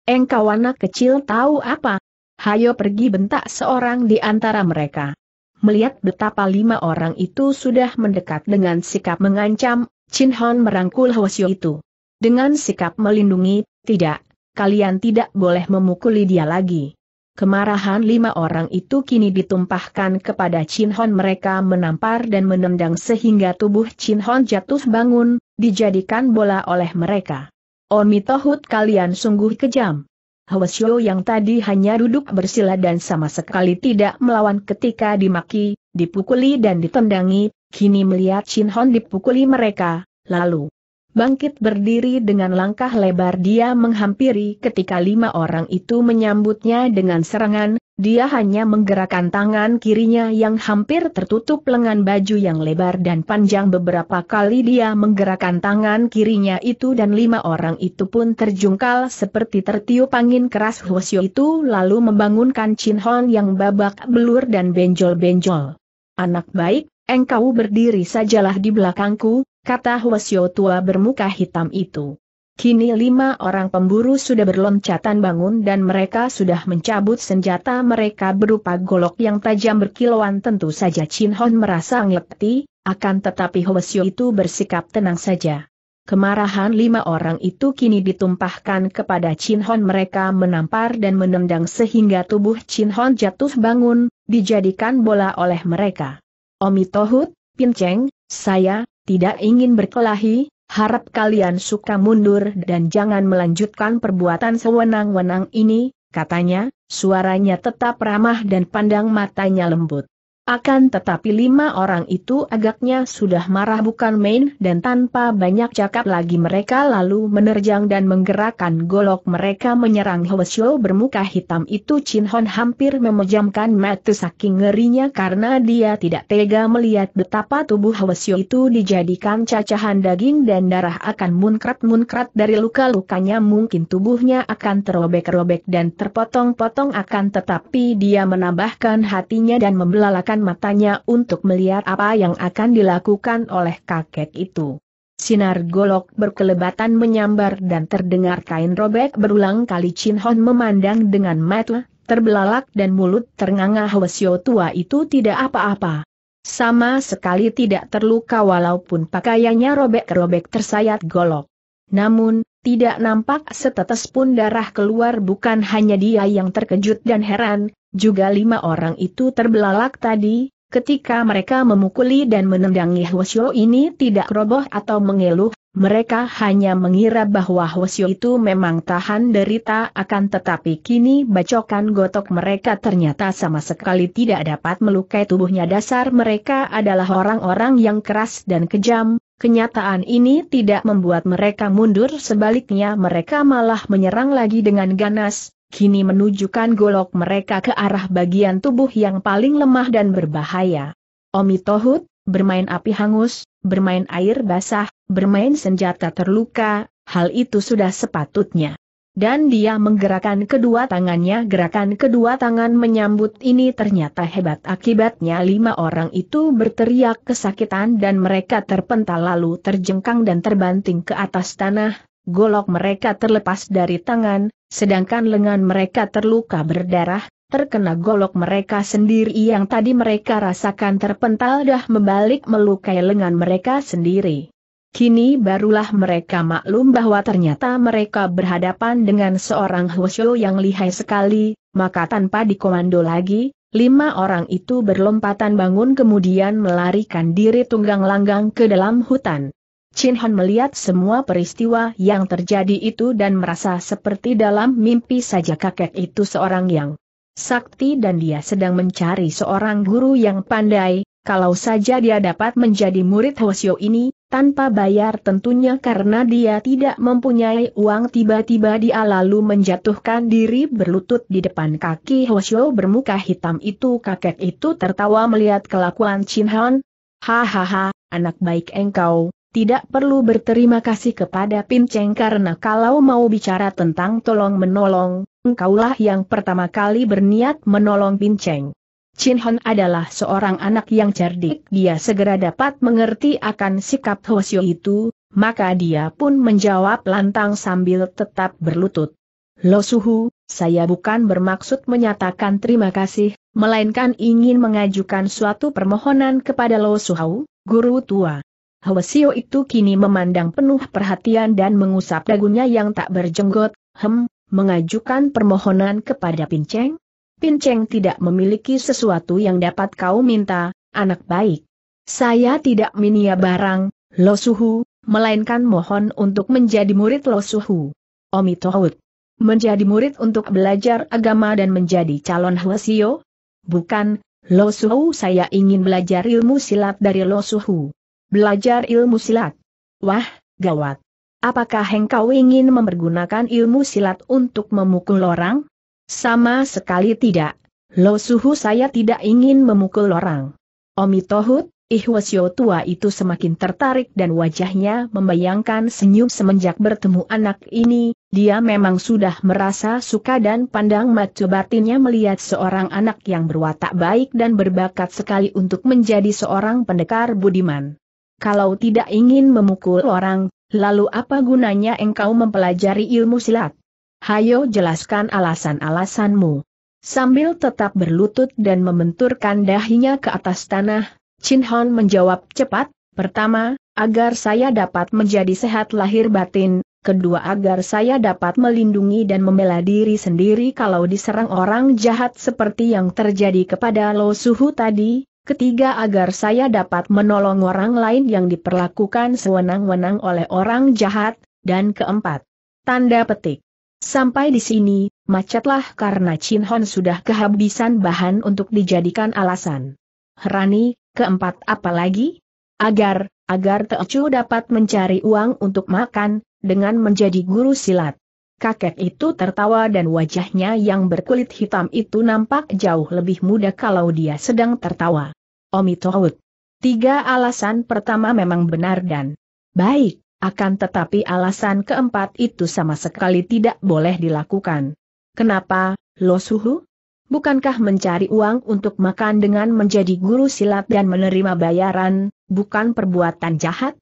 Engkau anak kecil tahu apa? Hayo pergi bentak seorang di antara mereka. Melihat betapa lima orang itu sudah mendekat dengan sikap mengancam, Chin Hon merangkul Hwasyo itu. Dengan sikap melindungi, tidak, kalian tidak boleh memukuli dia lagi. Kemarahan lima orang itu kini ditumpahkan kepada Chin Hon mereka menampar dan menendang sehingga tubuh Chin Hon jatuh bangun, dijadikan bola oleh mereka. Oh Omitohut kalian sungguh kejam. Hwasyo yang tadi hanya duduk bersila dan sama sekali tidak melawan ketika dimaki, dipukuli dan ditendangi, kini melihat Chin Hon dipukuli mereka, lalu bangkit berdiri dengan langkah lebar dia menghampiri ketika lima orang itu menyambutnya dengan serangan, dia hanya menggerakkan tangan kirinya yang hampir tertutup lengan baju yang lebar dan panjang beberapa kali dia menggerakkan tangan kirinya itu dan lima orang itu pun terjungkal seperti tertiup angin keras Hwasyo itu lalu membangunkan Chin Hon yang babak belur dan benjol-benjol. Anak baik, engkau berdiri sajalah di belakangku, kata Huasio tua bermuka hitam itu. Kini lima orang pemburu sudah berloncatan bangun dan mereka sudah mencabut senjata mereka berupa golok yang tajam berkilauan tentu saja Chin Hon merasa ngerti, akan tetapi Huasio itu bersikap tenang saja. Kemarahan lima orang itu kini ditumpahkan kepada Chin Hon mereka menampar dan menendang sehingga tubuh Chin Hon jatuh bangun, dijadikan bola oleh mereka. Omi Tohut, Pinceng, saya, tidak ingin berkelahi, harap kalian suka mundur dan jangan melanjutkan perbuatan sewenang-wenang ini, katanya, suaranya tetap ramah dan pandang matanya lembut. Akan tetapi lima orang itu agaknya sudah marah bukan main dan tanpa banyak cakap lagi mereka lalu menerjang dan menggerakkan golok mereka menyerang Hwasyo bermuka hitam itu Chin Hon hampir memejamkan mata saking ngerinya karena dia tidak tega melihat betapa tubuh Hwasyo itu dijadikan cacahan daging dan darah akan munkrat-munkrat dari luka-lukanya mungkin tubuhnya akan terobek-robek dan terpotong-potong akan tetapi dia menambahkan hatinya dan membelalakan matanya untuk melihat apa yang akan dilakukan oleh kakek itu. Sinar golok berkelebatan menyambar dan terdengar kain robek berulang kali Chin Hon memandang dengan mata, terbelalak dan mulut ternganga Hwasyo tua itu tidak apa-apa. Sama sekali tidak terluka walaupun pakaiannya robek-robek tersayat golok. Namun, tidak nampak setetes pun darah keluar bukan hanya dia yang terkejut dan heran, juga lima orang itu terbelalak tadi, ketika mereka memukuli dan menendangi Hwasyo ini tidak roboh atau mengeluh, mereka hanya mengira bahwa Hwasyo itu memang tahan derita akan tetapi kini bacokan gotok mereka ternyata sama sekali tidak dapat melukai tubuhnya dasar mereka adalah orang-orang yang keras dan kejam, kenyataan ini tidak membuat mereka mundur sebaliknya mereka malah menyerang lagi dengan ganas, kini menunjukkan golok mereka ke arah bagian tubuh yang paling lemah dan berbahaya. Omi bermain api hangus, bermain air basah, bermain senjata terluka, hal itu sudah sepatutnya. Dan dia menggerakkan kedua tangannya Gerakan kedua tangan menyambut ini ternyata hebat Akibatnya lima orang itu berteriak kesakitan dan mereka terpental lalu terjengkang dan terbanting ke atas tanah golok mereka terlepas dari tangan, sedangkan lengan mereka terluka berdarah, terkena golok mereka sendiri yang tadi mereka rasakan terpental dah membalik melukai lengan mereka sendiri. Kini barulah mereka maklum bahwa ternyata mereka berhadapan dengan seorang Hwasyo yang lihai sekali, maka tanpa dikomando lagi, lima orang itu berlompatan bangun kemudian melarikan diri tunggang langgang ke dalam hutan. Chin Han melihat semua peristiwa yang terjadi itu dan merasa seperti dalam mimpi saja kakek itu seorang yang sakti dan dia sedang mencari seorang guru yang pandai, kalau saja dia dapat menjadi murid Hwasyo ini, tanpa bayar tentunya karena dia tidak mempunyai uang tiba-tiba dia lalu menjatuhkan diri berlutut di depan kaki Hwasyo bermuka hitam itu kakek itu tertawa melihat kelakuan Chin Han. Hahaha, anak baik engkau, tidak perlu berterima kasih kepada Pinceng karena kalau mau bicara tentang tolong-menolong, engkaulah yang pertama kali berniat menolong Pinceng. Chin Hon adalah seorang anak yang cerdik. Dia segera dapat mengerti akan sikap Hosio itu, maka dia pun menjawab lantang sambil tetap berlutut. Lo Suhu, saya bukan bermaksud menyatakan terima kasih, melainkan ingin mengajukan suatu permohonan kepada Lo Suhu, guru tua. Hwasio itu kini memandang penuh perhatian dan mengusap dagunya yang tak berjenggot, hem, mengajukan permohonan kepada Pinceng. Pinceng tidak memiliki sesuatu yang dapat kau minta, anak baik. Saya tidak minia barang, Lo Suhu, melainkan mohon untuk menjadi murid Lo Suhu. Omi Tohut. Menjadi murid untuk belajar agama dan menjadi calon Hwasio? Bukan, Lo Suhu saya ingin belajar ilmu silat dari Lo Suhu. Belajar ilmu silat. Wah, gawat. Apakah engkau ingin mempergunakan ilmu silat untuk memukul orang? Sama sekali tidak. Lo suhu saya tidak ingin memukul orang. Omi Tohut, Ihwasyo tua itu semakin tertarik dan wajahnya membayangkan senyum semenjak bertemu anak ini, dia memang sudah merasa suka dan pandang mata batinnya melihat seorang anak yang berwatak baik dan berbakat sekali untuk menjadi seorang pendekar budiman. Kalau tidak ingin memukul orang, lalu apa gunanya engkau mempelajari ilmu silat? Hayo jelaskan alasan-alasanmu. Sambil tetap berlutut dan membenturkan dahinya ke atas tanah, Chin Hon menjawab cepat, pertama, agar saya dapat menjadi sehat lahir batin, kedua agar saya dapat melindungi dan membela diri sendiri kalau diserang orang jahat seperti yang terjadi kepada Lo Suhu tadi, Ketiga agar saya dapat menolong orang lain yang diperlakukan sewenang-wenang oleh orang jahat. Dan keempat. Tanda petik. Sampai di sini, macetlah karena Chin Hon sudah kehabisan bahan untuk dijadikan alasan. Herani, keempat apa lagi? Agar, agar Chu dapat mencari uang untuk makan, dengan menjadi guru silat. Kakek itu tertawa dan wajahnya yang berkulit hitam itu nampak jauh lebih muda kalau dia sedang tertawa. Omi Tohut. Tiga alasan pertama memang benar dan baik, akan tetapi alasan keempat itu sama sekali tidak boleh dilakukan. Kenapa, Lo Suhu? Bukankah mencari uang untuk makan dengan menjadi guru silat dan menerima bayaran, bukan perbuatan jahat?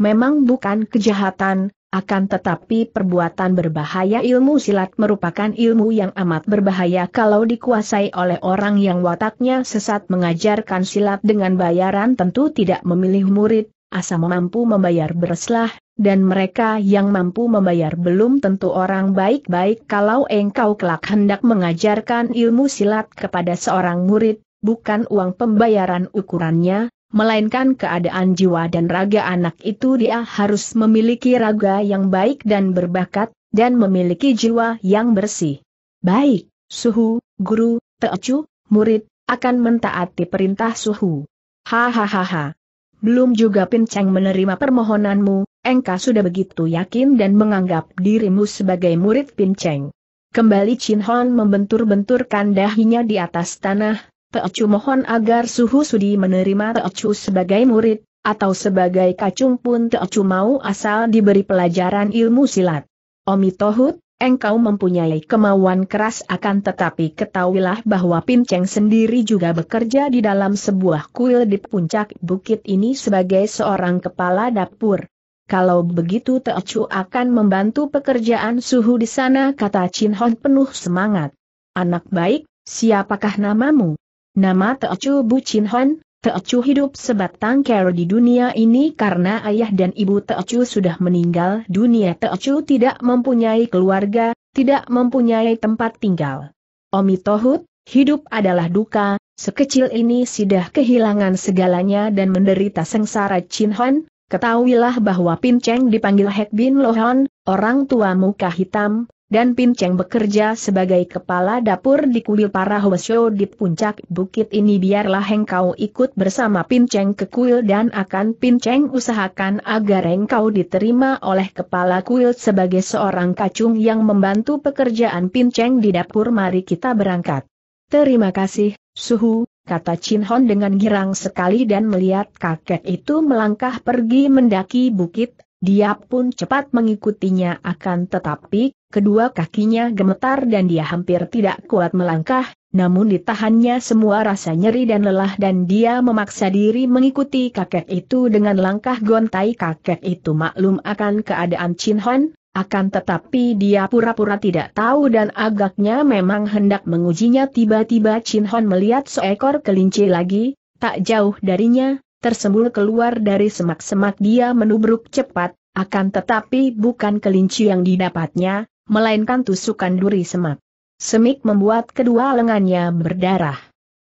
Memang bukan kejahatan, akan tetapi perbuatan berbahaya ilmu silat merupakan ilmu yang amat berbahaya kalau dikuasai oleh orang yang wataknya sesat mengajarkan silat dengan bayaran tentu tidak memilih murid, asal mampu membayar bereslah, dan mereka yang mampu membayar belum tentu orang baik-baik kalau engkau kelak hendak mengajarkan ilmu silat kepada seorang murid, bukan uang pembayaran ukurannya, melainkan keadaan jiwa dan raga anak itu dia harus memiliki raga yang baik dan berbakat, dan memiliki jiwa yang bersih. Baik, suhu, guru, teecu, murid, akan mentaati perintah suhu. Hahaha. Belum juga pincang menerima permohonanmu, Engka sudah begitu yakin dan menganggap dirimu sebagai murid pincang. Kembali Chin Hon membentur-benturkan dahinya di atas tanah, Teocu mohon agar Suhu Sudi menerima Teocu sebagai murid, atau sebagai kacung pun Teocu mau asal diberi pelajaran ilmu silat. Omi Tohut, engkau mempunyai kemauan keras akan tetapi ketahuilah bahwa Pinceng sendiri juga bekerja di dalam sebuah kuil di puncak bukit ini sebagai seorang kepala dapur. Kalau begitu Teocu akan membantu pekerjaan suhu di sana kata Chin Hon penuh semangat. Anak baik, siapakah namamu? Nama Bu Bucin Hon, Teochu hidup sebatang kara di dunia ini karena ayah dan ibu Teochu sudah meninggal dunia Teochu tidak mempunyai keluarga, tidak mempunyai tempat tinggal. Omi Tohut, hidup adalah duka, sekecil ini sudah kehilangan segalanya dan menderita sengsara Chin Hon, ketahuilah bahwa Pinceng dipanggil Hek Bin Lohon, orang tua muka hitam, dan Pin Cheng bekerja sebagai kepala dapur di kuil para Hwasyo di puncak bukit ini biarlah engkau ikut bersama Pin Cheng ke kuil dan akan Pin Cheng usahakan agar engkau diterima oleh kepala kuil sebagai seorang kacung yang membantu pekerjaan Pin Cheng di dapur mari kita berangkat. Terima kasih, Suhu, kata Chin Hon dengan girang sekali dan melihat kakek itu melangkah pergi mendaki bukit, dia pun cepat mengikutinya akan tetapi kedua kakinya gemetar dan dia hampir tidak kuat melangkah, namun ditahannya semua rasa nyeri dan lelah dan dia memaksa diri mengikuti kakek itu dengan langkah gontai kakek itu maklum akan keadaan Chin Hon, akan tetapi dia pura-pura tidak tahu dan agaknya memang hendak mengujinya tiba-tiba Chin Hon melihat seekor kelinci lagi, tak jauh darinya, tersembul keluar dari semak-semak dia menubruk cepat, akan tetapi bukan kelinci yang didapatnya, melainkan tusukan duri semak. Semik membuat kedua lengannya berdarah.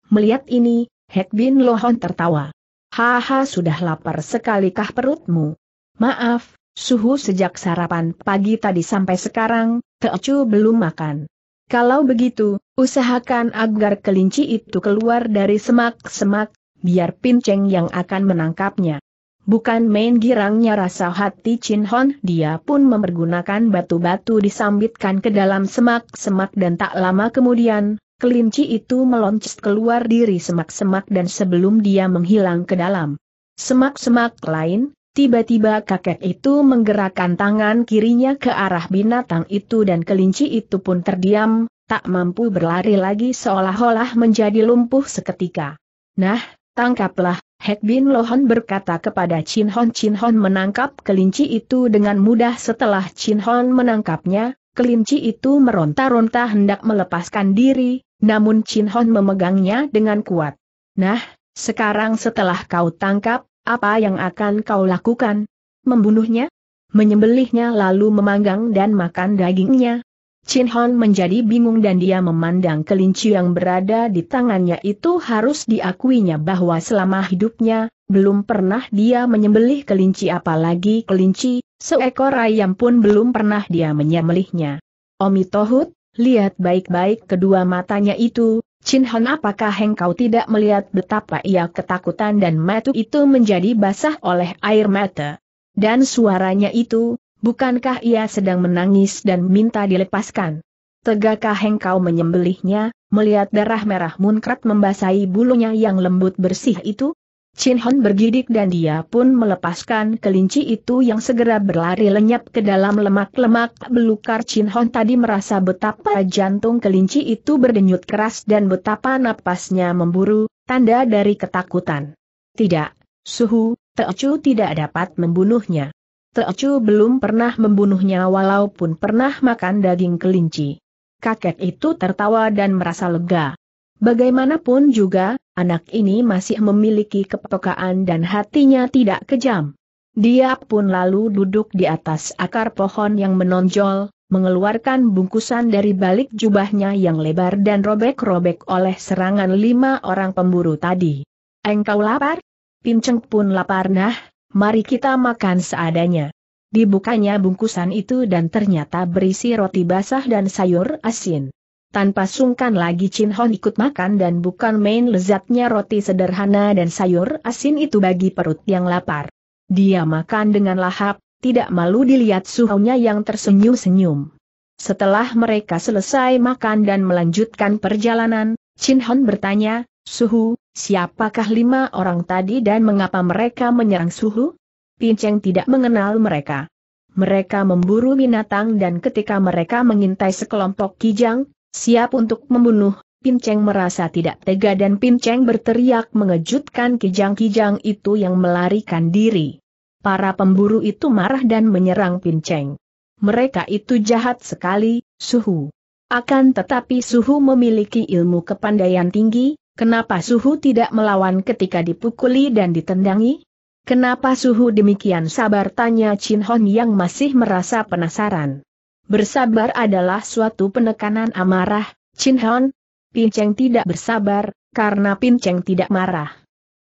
Melihat ini, Hek Bin Lohon tertawa. Haha sudah lapar sekalikah perutmu? Maaf, suhu sejak sarapan pagi tadi sampai sekarang, Teocu belum makan. Kalau begitu, usahakan agar kelinci itu keluar dari semak-semak, biar pinceng yang akan menangkapnya. Bukan main girangnya rasa hati Chin Hon, dia pun mempergunakan batu-batu disambitkan ke dalam semak-semak dan tak lama kemudian, kelinci itu meloncat keluar diri semak-semak dan sebelum dia menghilang ke dalam semak-semak lain, tiba-tiba kakek itu menggerakkan tangan kirinya ke arah binatang itu dan kelinci itu pun terdiam, tak mampu berlari lagi seolah-olah menjadi lumpuh seketika. Nah, tangkaplah, Hek Bin Lohon berkata kepada Chin Hon Chin Hon menangkap kelinci itu dengan mudah setelah Chin Hon menangkapnya, kelinci itu meronta-ronta hendak melepaskan diri, namun Chin Hon memegangnya dengan kuat. Nah, sekarang setelah kau tangkap, apa yang akan kau lakukan? Membunuhnya? Menyembelihnya lalu memanggang dan makan dagingnya? Chin Hon menjadi bingung dan dia memandang kelinci yang berada di tangannya itu harus diakuinya bahwa selama hidupnya, belum pernah dia menyembelih kelinci apalagi kelinci, seekor ayam pun belum pernah dia menyembelihnya. Omi Tohut, lihat baik-baik kedua matanya itu, Chin Hon apakah engkau tidak melihat betapa ia ketakutan dan mata itu menjadi basah oleh air mata? Dan suaranya itu, Bukankah ia sedang menangis dan minta dilepaskan? Tegakkah engkau menyembelihnya, melihat darah merah munkrat membasahi bulunya yang lembut bersih itu? Chin Hon bergidik dan dia pun melepaskan kelinci itu yang segera berlari lenyap ke dalam lemak-lemak belukar Chin Hon tadi merasa betapa jantung kelinci itu berdenyut keras dan betapa napasnya memburu, tanda dari ketakutan. Tidak, Suhu, Teocu tidak dapat membunuhnya. Teocu belum pernah membunuhnya walaupun pernah makan daging kelinci. Kakek itu tertawa dan merasa lega. Bagaimanapun juga, anak ini masih memiliki kepekaan dan hatinya tidak kejam. Dia pun lalu duduk di atas akar pohon yang menonjol, mengeluarkan bungkusan dari balik jubahnya yang lebar dan robek-robek oleh serangan lima orang pemburu tadi. Engkau lapar? Pinceng pun lapar nah, mari kita makan seadanya. Dibukanya bungkusan itu dan ternyata berisi roti basah dan sayur asin. Tanpa sungkan lagi Chin Hon ikut makan dan bukan main lezatnya roti sederhana dan sayur asin itu bagi perut yang lapar. Dia makan dengan lahap, tidak malu dilihat suhunya yang tersenyum-senyum. Setelah mereka selesai makan dan melanjutkan perjalanan, Chin Hon bertanya, Suhu, Siapakah lima orang tadi dan mengapa mereka menyerang suhu? Pinceng tidak mengenal mereka. Mereka memburu binatang dan ketika mereka mengintai sekelompok kijang, siap untuk membunuh, Pinceng merasa tidak tega dan Pinceng berteriak mengejutkan kijang-kijang itu yang melarikan diri. Para pemburu itu marah dan menyerang Pinceng. Mereka itu jahat sekali, Suhu. Akan tetapi Suhu memiliki ilmu kepandaian tinggi, Kenapa suhu tidak melawan ketika dipukuli dan ditendangi? Kenapa suhu demikian sabar tanya Chin Hon yang masih merasa penasaran. Bersabar adalah suatu penekanan amarah, Chin Hon. Pinceng tidak bersabar, karena Pinceng tidak marah.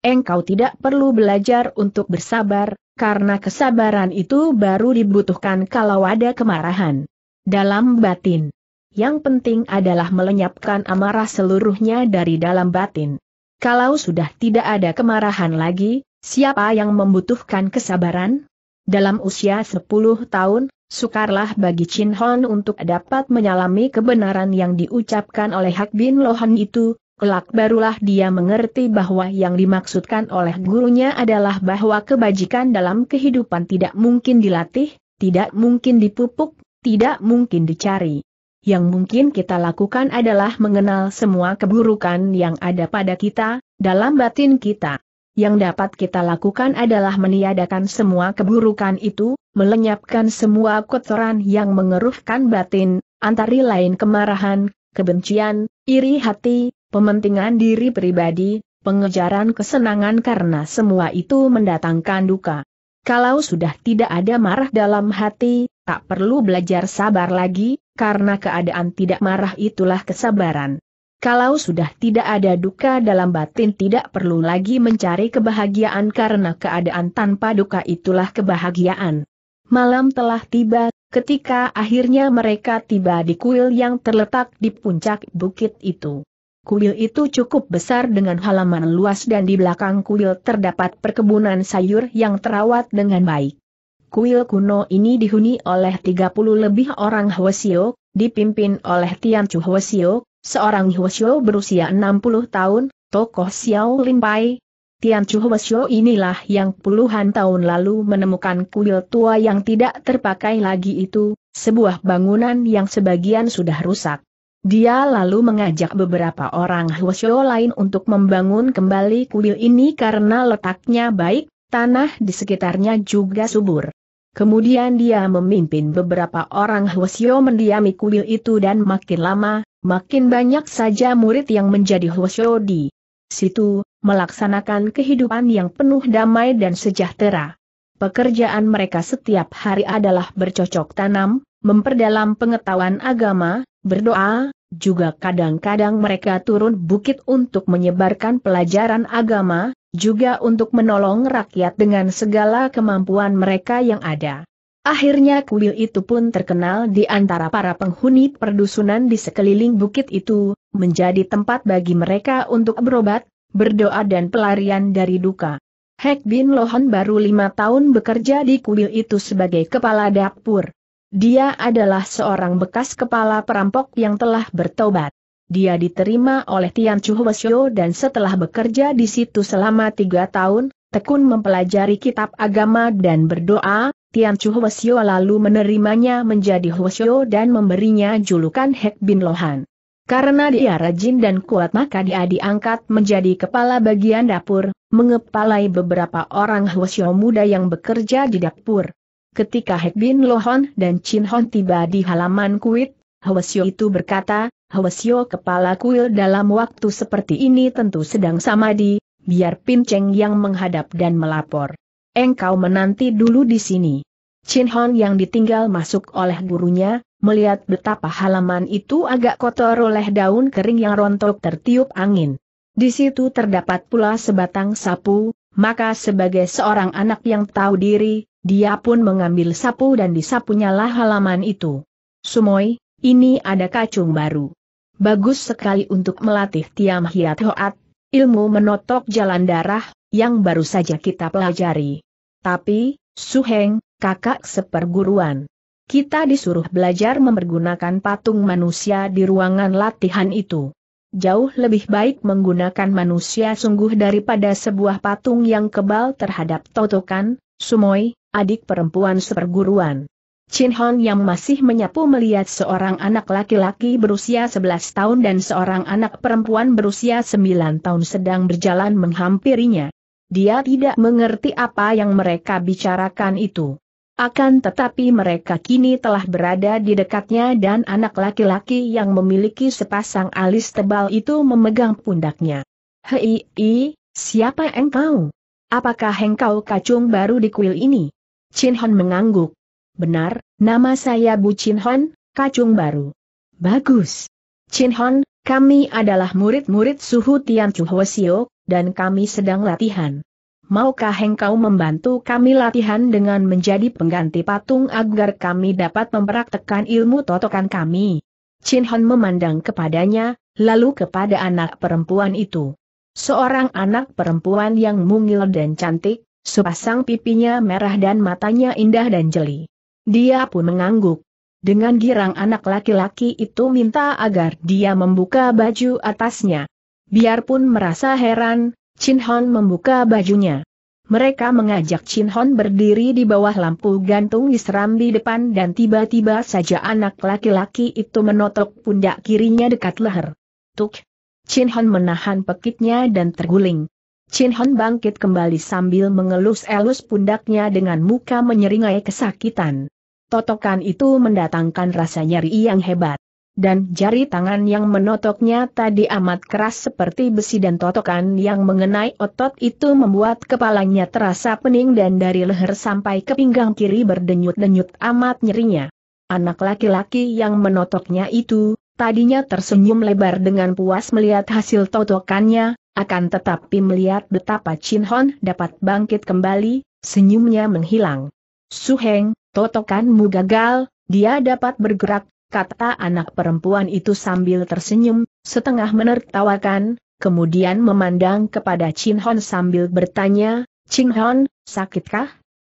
Engkau tidak perlu belajar untuk bersabar, karena kesabaran itu baru dibutuhkan kalau ada kemarahan. Dalam batin yang penting adalah melenyapkan amarah seluruhnya dari dalam batin. Kalau sudah tidak ada kemarahan lagi, siapa yang membutuhkan kesabaran? Dalam usia 10 tahun, Sukarlah bagi Chin Hon untuk dapat menyalami kebenaran yang diucapkan oleh Hak Bin Lohan itu, kelak barulah dia mengerti bahwa yang dimaksudkan oleh gurunya adalah bahwa kebajikan dalam kehidupan tidak mungkin dilatih, tidak mungkin dipupuk, tidak mungkin dicari. Yang mungkin kita lakukan adalah mengenal semua keburukan yang ada pada kita, dalam batin kita. Yang dapat kita lakukan adalah meniadakan semua keburukan itu, melenyapkan semua kotoran yang mengeruhkan batin, antari lain kemarahan, kebencian, iri hati, pementingan diri pribadi, pengejaran kesenangan karena semua itu mendatangkan duka. Kalau sudah tidak ada marah dalam hati, tak perlu belajar sabar lagi, karena keadaan tidak marah itulah kesabaran. Kalau sudah tidak ada duka dalam batin tidak perlu lagi mencari kebahagiaan karena keadaan tanpa duka itulah kebahagiaan. Malam telah tiba, ketika akhirnya mereka tiba di kuil yang terletak di puncak bukit itu. Kuil itu cukup besar dengan halaman luas dan di belakang kuil terdapat perkebunan sayur yang terawat dengan baik kuil kuno ini dihuni oleh 30 lebih orang Hwasio, dipimpin oleh Tian Chu Hwasio, seorang Hwasio berusia 60 tahun, tokoh Xiao Limpai. Tian Chu Hwasio inilah yang puluhan tahun lalu menemukan kuil tua yang tidak terpakai lagi itu, sebuah bangunan yang sebagian sudah rusak. Dia lalu mengajak beberapa orang Hwasyo lain untuk membangun kembali kuil ini karena letaknya baik, tanah di sekitarnya juga subur. Kemudian dia memimpin beberapa orang Hwasyo mendiami kuil itu dan makin lama, makin banyak saja murid yang menjadi Hwasyo di situ, melaksanakan kehidupan yang penuh damai dan sejahtera. Pekerjaan mereka setiap hari adalah bercocok tanam, memperdalam pengetahuan agama, berdoa, juga kadang-kadang mereka turun bukit untuk menyebarkan pelajaran agama, juga untuk menolong rakyat dengan segala kemampuan mereka yang ada. Akhirnya kuil itu pun terkenal di antara para penghuni perdusunan di sekeliling bukit itu, menjadi tempat bagi mereka untuk berobat, berdoa dan pelarian dari duka. Hek Bin Lohan baru lima tahun bekerja di kuil itu sebagai kepala dapur. Dia adalah seorang bekas kepala perampok yang telah bertobat. Dia diterima oleh Tian Chu Wesyo dan setelah bekerja di situ selama tiga tahun, tekun mempelajari kitab agama dan berdoa, Tian Chu Wesyo lalu menerimanya menjadi Wesyo dan memberinya julukan Hek Bin Lohan. Karena dia rajin dan kuat maka dia diangkat menjadi kepala bagian dapur, mengepalai beberapa orang Wesyo muda yang bekerja di dapur. Ketika Hek Bin Lohon dan Chin Hon tiba di halaman kuit, Hwasyo itu berkata, Hwasyo kepala kuil dalam waktu seperti ini tentu sedang samadi, biar Pin Cheng yang menghadap dan melapor. Engkau menanti dulu di sini. Chin Hon yang ditinggal masuk oleh gurunya, melihat betapa halaman itu agak kotor oleh daun kering yang rontok tertiup angin. Di situ terdapat pula sebatang sapu, maka sebagai seorang anak yang tahu diri, dia pun mengambil sapu dan lah halaman itu. Sumoi, ini ada kacung baru. Bagus sekali untuk melatih Tiam Hiat Hoat, ilmu menotok jalan darah, yang baru saja kita pelajari. Tapi, Suheng, kakak seperguruan. Kita disuruh belajar mempergunakan patung manusia di ruangan latihan itu. Jauh lebih baik menggunakan manusia sungguh daripada sebuah patung yang kebal terhadap totokan, Sumoy, adik perempuan seperguruan. Chin Hon yang masih menyapu melihat seorang anak laki-laki berusia 11 tahun dan seorang anak perempuan berusia 9 tahun sedang berjalan menghampirinya. Dia tidak mengerti apa yang mereka bicarakan itu. Akan tetapi mereka kini telah berada di dekatnya dan anak laki-laki yang memiliki sepasang alis tebal itu memegang pundaknya. Hei, siapa engkau? Apakah engkau kacung baru di kuil ini? Chin Hon mengangguk. Benar, nama saya Bu Chin Hon, kacung baru. Bagus. Chin Hon, kami adalah murid-murid suhu Tian Chu Hwasio, dan kami sedang latihan. Maukah engkau membantu kami latihan dengan menjadi pengganti patung agar kami dapat mempraktekkan ilmu totokan kami? Chin Hon memandang kepadanya, lalu kepada anak perempuan itu. Seorang anak perempuan yang mungil dan cantik, Sepasang pipinya merah dan matanya indah dan jeli. Dia pun mengangguk. Dengan girang anak laki-laki itu minta agar dia membuka baju atasnya. Biarpun merasa heran, Chin Hon membuka bajunya. Mereka mengajak Chin Hon berdiri di bawah lampu gantung di serambi depan dan tiba-tiba saja anak laki-laki itu menotok pundak kirinya dekat leher. Tuk! Chin Hon menahan pekitnya dan terguling. Chin Hon bangkit kembali sambil mengelus-elus pundaknya dengan muka menyeringai kesakitan. Totokan itu mendatangkan rasa nyeri yang hebat. Dan jari tangan yang menotoknya tadi amat keras seperti besi dan totokan yang mengenai otot itu membuat kepalanya terasa pening dan dari leher sampai ke pinggang kiri berdenyut-denyut amat nyerinya. Anak laki-laki yang menotoknya itu, tadinya tersenyum lebar dengan puas melihat hasil totokannya, akan tetapi melihat betapa Chin Hon dapat bangkit kembali, senyumnya menghilang. Su Suheng, totokanmu gagal, dia dapat bergerak, kata anak perempuan itu sambil tersenyum, setengah menertawakan, kemudian memandang kepada Chin Hon sambil bertanya, Chin Hon, sakitkah?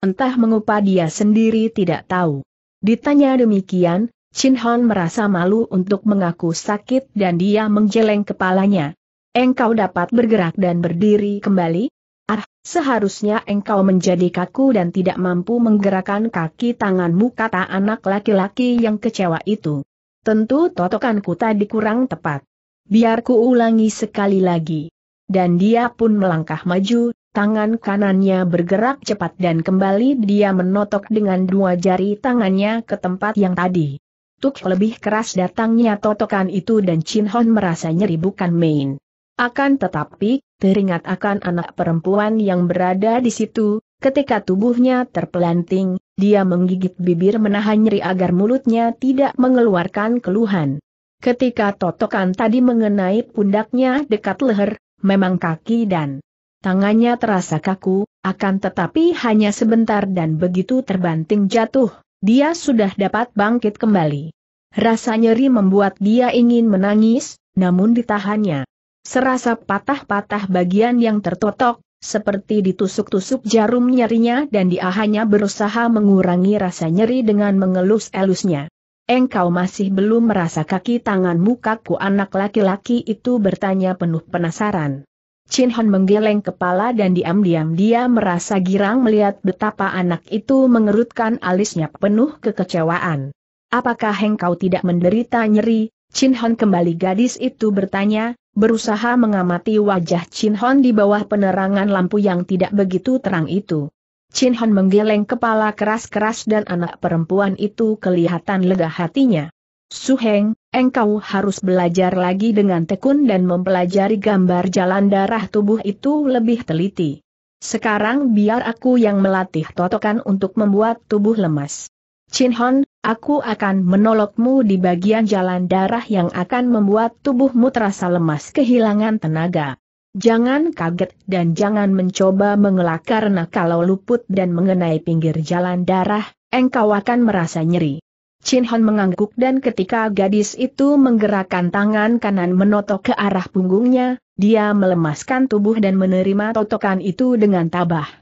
Entah mengupah dia sendiri tidak tahu. Ditanya demikian, Chin Hon merasa malu untuk mengaku sakit dan dia menjeleng kepalanya engkau dapat bergerak dan berdiri kembali? Ah, seharusnya engkau menjadi kaku dan tidak mampu menggerakkan kaki tanganmu kata anak laki-laki yang kecewa itu. Tentu totokanku tadi kurang tepat. Biarku ulangi sekali lagi. Dan dia pun melangkah maju, tangan kanannya bergerak cepat dan kembali dia menotok dengan dua jari tangannya ke tempat yang tadi. Tuk lebih keras datangnya totokan itu dan Chin Hon merasa nyeri bukan main. Akan tetapi, teringat akan anak perempuan yang berada di situ, ketika tubuhnya terpelanting, dia menggigit bibir menahan nyeri agar mulutnya tidak mengeluarkan keluhan. Ketika totokan tadi mengenai pundaknya dekat leher, memang kaki dan tangannya terasa kaku, akan tetapi hanya sebentar dan begitu terbanting jatuh, dia sudah dapat bangkit kembali. Rasa nyeri membuat dia ingin menangis, namun ditahannya. Serasa patah-patah bagian yang tertotok, seperti ditusuk-tusuk jarum nyerinya dan dia hanya berusaha mengurangi rasa nyeri dengan mengelus-elusnya. Engkau masih belum merasa kaki tanganmu kaku anak laki-laki itu bertanya penuh penasaran. Chin Han menggeleng kepala dan diam-diam dia merasa girang melihat betapa anak itu mengerutkan alisnya penuh kekecewaan. Apakah engkau tidak menderita nyeri? Chin Han kembali gadis itu bertanya, berusaha mengamati wajah Chin Hon di bawah penerangan lampu yang tidak begitu terang itu. Chin Hon menggeleng kepala keras-keras dan anak perempuan itu kelihatan lega hatinya. Su-heng, engkau harus belajar lagi dengan tekun dan mempelajari gambar jalan darah tubuh itu lebih teliti. Sekarang biar aku yang melatih totokan untuk membuat tubuh lemas. Chin Hon, Aku akan menolokmu di bagian jalan darah yang akan membuat tubuhmu terasa lemas kehilangan tenaga. Jangan kaget dan jangan mencoba mengelak karena kalau luput dan mengenai pinggir jalan darah, engkau akan merasa nyeri. Chin Hon mengangguk dan ketika gadis itu menggerakkan tangan kanan menotok ke arah punggungnya, dia melemaskan tubuh dan menerima totokan itu dengan tabah.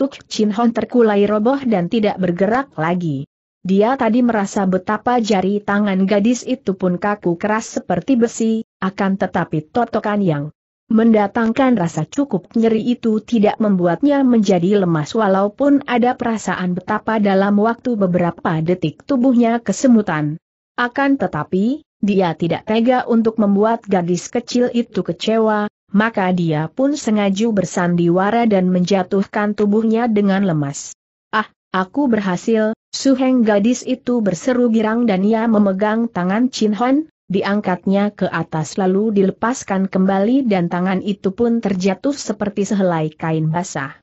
Tuk Chin Hon terkulai roboh dan tidak bergerak lagi. Dia tadi merasa betapa jari tangan gadis itu pun kaku keras seperti besi, akan tetapi totokan yang mendatangkan rasa cukup nyeri itu tidak membuatnya menjadi lemas walaupun ada perasaan betapa dalam waktu beberapa detik tubuhnya kesemutan. Akan tetapi, dia tidak tega untuk membuat gadis kecil itu kecewa, maka dia pun sengaja bersandiwara dan menjatuhkan tubuhnya dengan lemas. Aku berhasil, Suheng gadis itu berseru girang dan ia memegang tangan Chin Hon, diangkatnya ke atas lalu dilepaskan kembali dan tangan itu pun terjatuh seperti sehelai kain basah.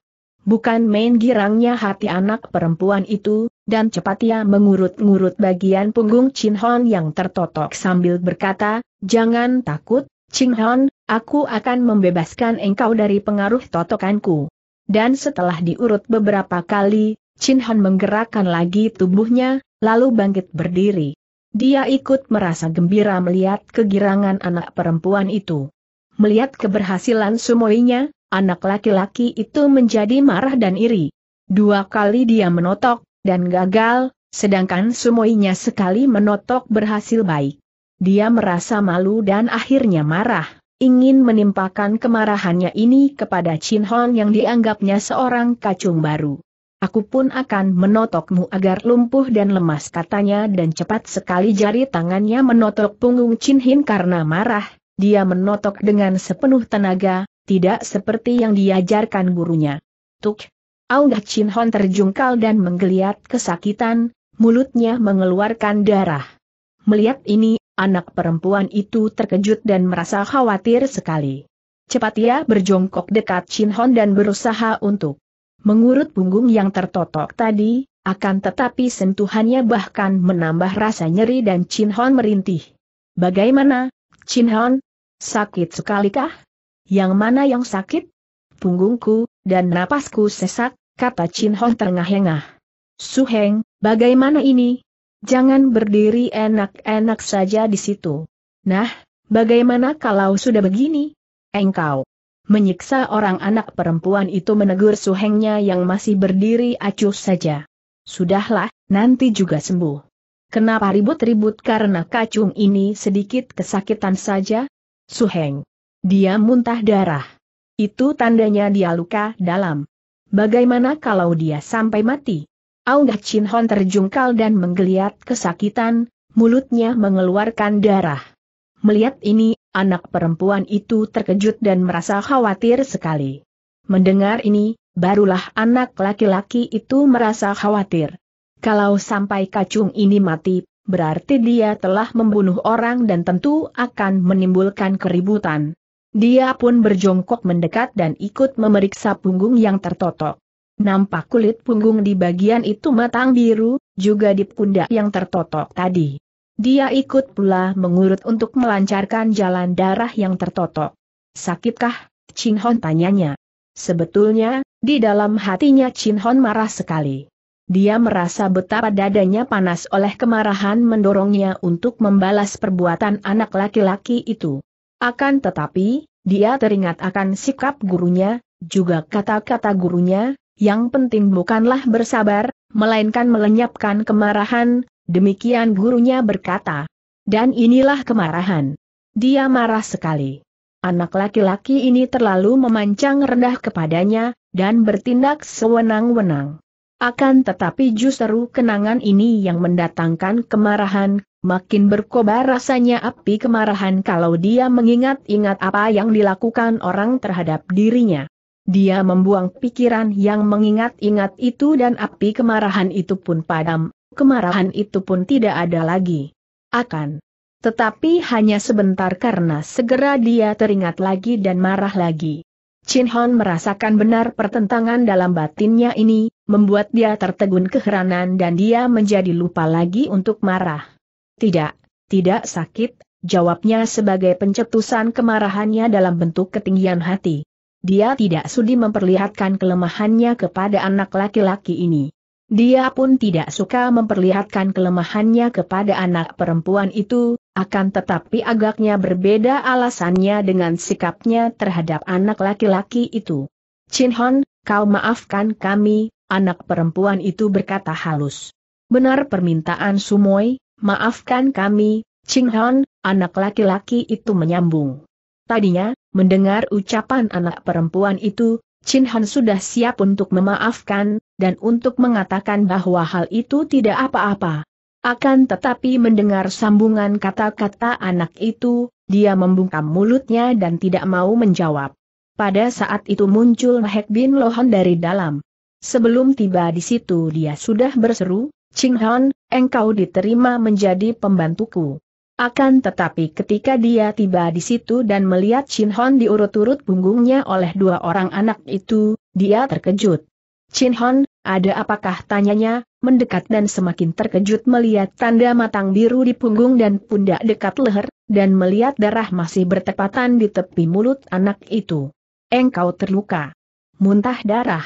Bukan main girangnya hati anak perempuan itu, dan cepat ia mengurut-ngurut bagian punggung Chin Hon yang tertotok sambil berkata, Jangan takut, Chin Hon, aku akan membebaskan engkau dari pengaruh totokanku. Dan setelah diurut beberapa kali, Chin Han menggerakkan lagi tubuhnya, lalu bangkit berdiri. Dia ikut merasa gembira melihat kegirangan anak perempuan itu. Melihat keberhasilan sumoinya, anak laki-laki itu menjadi marah dan iri. Dua kali dia menotok, dan gagal, sedangkan sumoinya sekali menotok berhasil baik. Dia merasa malu dan akhirnya marah ingin menimpakan kemarahannya ini kepada Chin Hon yang dianggapnya seorang kacung baru. Aku pun akan menotokmu agar lumpuh dan lemas katanya dan cepat sekali jari tangannya menotok punggung Chin Hin karena marah, dia menotok dengan sepenuh tenaga, tidak seperti yang diajarkan gurunya. Tuk! Aunggah Chin Hon terjungkal dan menggeliat kesakitan, mulutnya mengeluarkan darah. Melihat ini, anak perempuan itu terkejut dan merasa khawatir sekali. Cepat ia berjongkok dekat Chin Hon dan berusaha untuk mengurut punggung yang tertotok tadi, akan tetapi sentuhannya bahkan menambah rasa nyeri dan Chin Hon merintih. Bagaimana, Chin Hon? Sakit sekalikah? Yang mana yang sakit? Punggungku, dan napasku sesak, kata Chin Hon terengah-engah. Suheng, bagaimana ini? Jangan berdiri enak-enak saja di situ. Nah, bagaimana kalau sudah begini? Engkau, menyiksa orang anak perempuan itu menegur suhengnya yang masih berdiri acuh saja. Sudahlah, nanti juga sembuh. Kenapa ribut-ribut karena kacung ini sedikit kesakitan saja? Suheng. Dia muntah darah. Itu tandanya dia luka dalam. Bagaimana kalau dia sampai mati? Aung Chin Hon terjungkal dan menggeliat kesakitan, mulutnya mengeluarkan darah. Melihat ini, anak perempuan itu terkejut dan merasa khawatir sekali. Mendengar ini, barulah anak laki-laki itu merasa khawatir. Kalau sampai kacung ini mati, berarti dia telah membunuh orang dan tentu akan menimbulkan keributan. Dia pun berjongkok mendekat dan ikut memeriksa punggung yang tertotok. Nampak kulit punggung di bagian itu matang biru, juga di pundak yang tertotok tadi. Dia ikut pula mengurut untuk melancarkan jalan darah yang tertotok. Sakitkah? Chin Hon tanyanya. Sebetulnya, di dalam hatinya Chin Hon marah sekali. Dia merasa betapa dadanya panas oleh kemarahan mendorongnya untuk membalas perbuatan anak laki-laki itu. Akan tetapi, dia teringat akan sikap gurunya, juga kata-kata gurunya, yang penting bukanlah bersabar, melainkan melenyapkan kemarahan, Demikian gurunya berkata. Dan inilah kemarahan. Dia marah sekali. Anak laki-laki ini terlalu memancang rendah kepadanya, dan bertindak sewenang-wenang. Akan tetapi justru kenangan ini yang mendatangkan kemarahan, makin berkobar rasanya api kemarahan kalau dia mengingat-ingat apa yang dilakukan orang terhadap dirinya. Dia membuang pikiran yang mengingat-ingat itu dan api kemarahan itu pun padam, kemarahan itu pun tidak ada lagi. Akan. Tetapi hanya sebentar karena segera dia teringat lagi dan marah lagi. Chin Hon merasakan benar pertentangan dalam batinnya ini, membuat dia tertegun keheranan dan dia menjadi lupa lagi untuk marah. Tidak, tidak sakit, jawabnya sebagai pencetusan kemarahannya dalam bentuk ketinggian hati. Dia tidak sudi memperlihatkan kelemahannya kepada anak laki-laki ini. Dia pun tidak suka memperlihatkan kelemahannya kepada anak perempuan itu, akan tetapi agaknya berbeda alasannya dengan sikapnya terhadap anak laki-laki itu. Chin Hon, kau maafkan kami, anak perempuan itu berkata halus. Benar permintaan Sumoy, maafkan kami, Chin Hon, anak laki-laki itu menyambung. Tadinya, mendengar ucapan anak perempuan itu, Chin Hon sudah siap untuk memaafkan, dan untuk mengatakan bahwa hal itu tidak apa-apa. Akan tetapi mendengar sambungan kata-kata anak itu, dia membungkam mulutnya dan tidak mau menjawab. Pada saat itu muncul Hek Bin Lohan dari dalam. Sebelum tiba di situ dia sudah berseru, Ching Hon, engkau diterima menjadi pembantuku. Akan tetapi ketika dia tiba di situ dan melihat Chin Hon diurut-urut punggungnya oleh dua orang anak itu, dia terkejut. Chin Hon, ada apakah tanyanya, mendekat dan semakin terkejut melihat tanda matang biru di punggung dan pundak dekat leher, dan melihat darah masih bertepatan di tepi mulut anak itu. Engkau terluka. Muntah darah.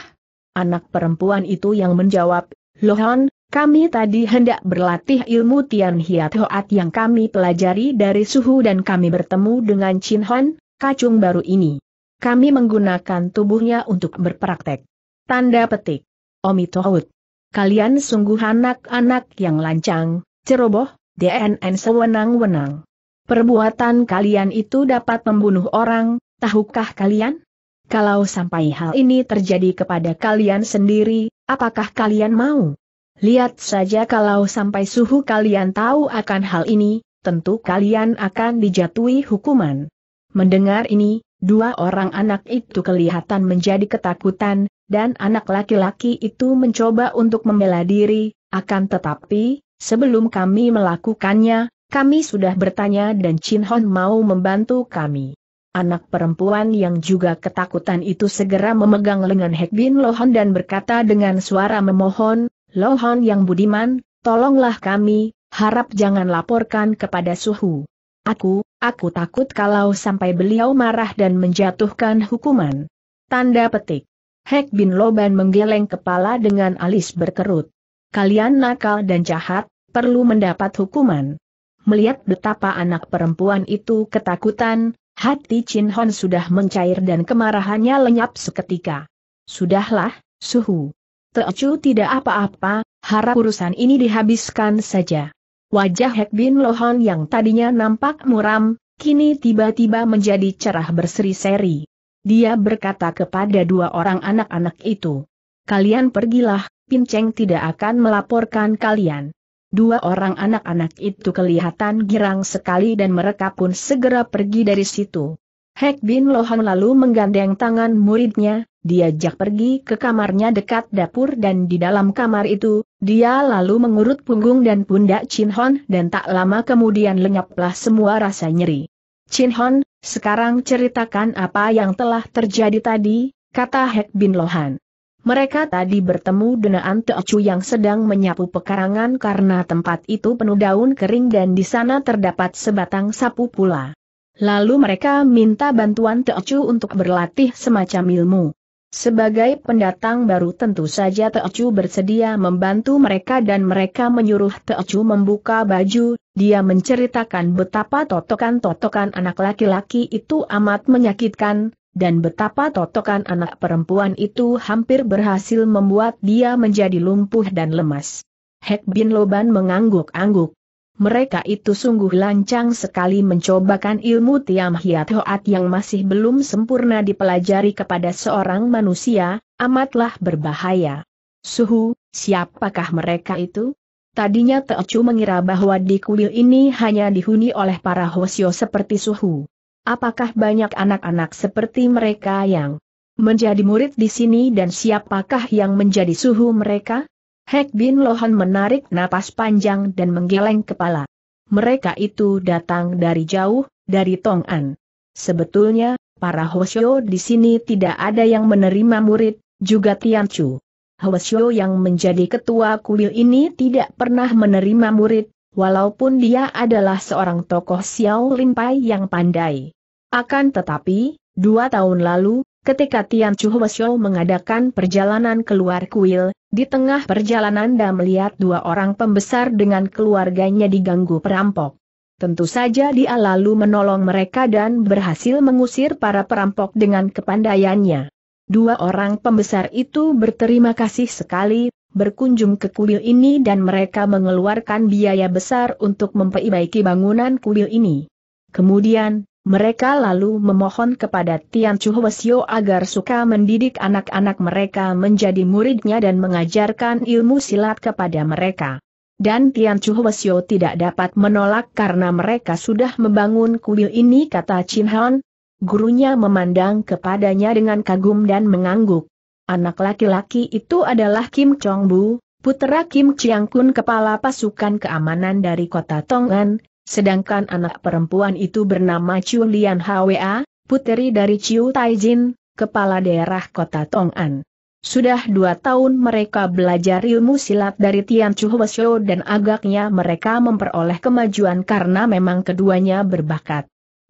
Anak perempuan itu yang menjawab, Lohon, kami tadi hendak berlatih ilmu Tian Hiat Hoat yang kami pelajari dari suhu dan kami bertemu dengan Chin Hon, kacung baru ini. Kami menggunakan tubuhnya untuk berpraktek. Tanda petik. Omitohut. Kalian sungguh anak-anak yang lancang, ceroboh, DNN sewenang-wenang. Perbuatan kalian itu dapat membunuh orang, tahukah kalian? Kalau sampai hal ini terjadi kepada kalian sendiri, apakah kalian mau? Lihat saja kalau sampai suhu kalian tahu akan hal ini, tentu kalian akan dijatuhi hukuman. Mendengar ini, dua orang anak itu kelihatan menjadi ketakutan, dan anak laki-laki itu mencoba untuk membela diri, akan tetapi, sebelum kami melakukannya, kami sudah bertanya dan Chin Hon mau membantu kami. Anak perempuan yang juga ketakutan itu segera memegang lengan Hek Bin Lohon dan berkata dengan suara memohon, Lohon yang budiman, tolonglah kami, harap jangan laporkan kepada suhu. Aku, aku takut kalau sampai beliau marah dan menjatuhkan hukuman. Tanda petik. Hek Bin Loban menggeleng kepala dengan alis berkerut. Kalian nakal dan jahat, perlu mendapat hukuman. Melihat betapa anak perempuan itu ketakutan, hati Chin Hon sudah mencair dan kemarahannya lenyap seketika. Sudahlah, suhu. Teocu tidak apa-apa, harap urusan ini dihabiskan saja. Wajah Hek Bin Lohon yang tadinya nampak muram, kini tiba-tiba menjadi cerah berseri-seri. Dia berkata kepada dua orang anak-anak itu. Kalian pergilah, Pinceng tidak akan melaporkan kalian. Dua orang anak-anak itu kelihatan girang sekali dan mereka pun segera pergi dari situ. Hek Bin Lohan lalu menggandeng tangan muridnya, diajak pergi ke kamarnya dekat dapur dan di dalam kamar itu, dia lalu mengurut punggung dan pundak Chin Hon dan tak lama kemudian lenyaplah semua rasa nyeri. Chin Hon, sekarang ceritakan apa yang telah terjadi tadi, kata Hek Bin Lohan. Mereka tadi bertemu dengan Teocu yang sedang menyapu pekarangan karena tempat itu penuh daun kering dan di sana terdapat sebatang sapu pula. Lalu mereka minta bantuan Teocu untuk berlatih semacam ilmu. Sebagai pendatang baru tentu saja Teocu bersedia membantu mereka dan mereka menyuruh Teocu membuka baju, dia menceritakan betapa totokan-totokan anak laki-laki itu amat menyakitkan, dan betapa totokan anak perempuan itu hampir berhasil membuat dia menjadi lumpuh dan lemas. Hek Bin Loban mengangguk-angguk. Mereka itu sungguh lancang sekali mencobakan ilmu Tiam Hiat Hoat yang masih belum sempurna dipelajari kepada seorang manusia, amatlah berbahaya. Suhu, siapakah mereka itu? Tadinya Teocu mengira bahwa di kuil ini hanya dihuni oleh para hosio seperti suhu. Apakah banyak anak-anak seperti mereka yang menjadi murid di sini dan siapakah yang menjadi suhu mereka? Hek Bin Lohan menarik napas panjang dan menggeleng kepala. Mereka itu datang dari jauh, dari Tong'an. Sebetulnya, para hosio di sini tidak ada yang menerima murid, juga Tian Chu. Hwasyo yang menjadi ketua kuil ini tidak pernah menerima murid, walaupun dia adalah seorang tokoh Xiao Limpai yang pandai. Akan tetapi, dua tahun lalu, ketika Tian Chu Hwasyo mengadakan perjalanan keluar kuil, di tengah perjalanan dia melihat dua orang pembesar dengan keluarganya diganggu perampok. Tentu saja dia lalu menolong mereka dan berhasil mengusir para perampok dengan kepandaiannya. Dua orang pembesar itu berterima kasih sekali, berkunjung ke kuil ini dan mereka mengeluarkan biaya besar untuk memperbaiki bangunan kuil ini. Kemudian, mereka lalu memohon kepada Tian Chu agar suka mendidik anak-anak mereka menjadi muridnya dan mengajarkan ilmu silat kepada mereka. Dan Tian Chu tidak dapat menolak karena mereka sudah membangun kuil ini kata Chin Han, Gurunya memandang kepadanya dengan kagum dan mengangguk. Anak laki-laki itu adalah Kim Chong Bu, putera Kim Chiang Kun kepala pasukan keamanan dari kota Tongan, sedangkan anak perempuan itu bernama Chiu Lian Hwa, puteri dari Chiu Taijin, kepala daerah kota Tongan. Sudah dua tahun mereka belajar ilmu silat dari Tian Chu dan agaknya mereka memperoleh kemajuan karena memang keduanya berbakat.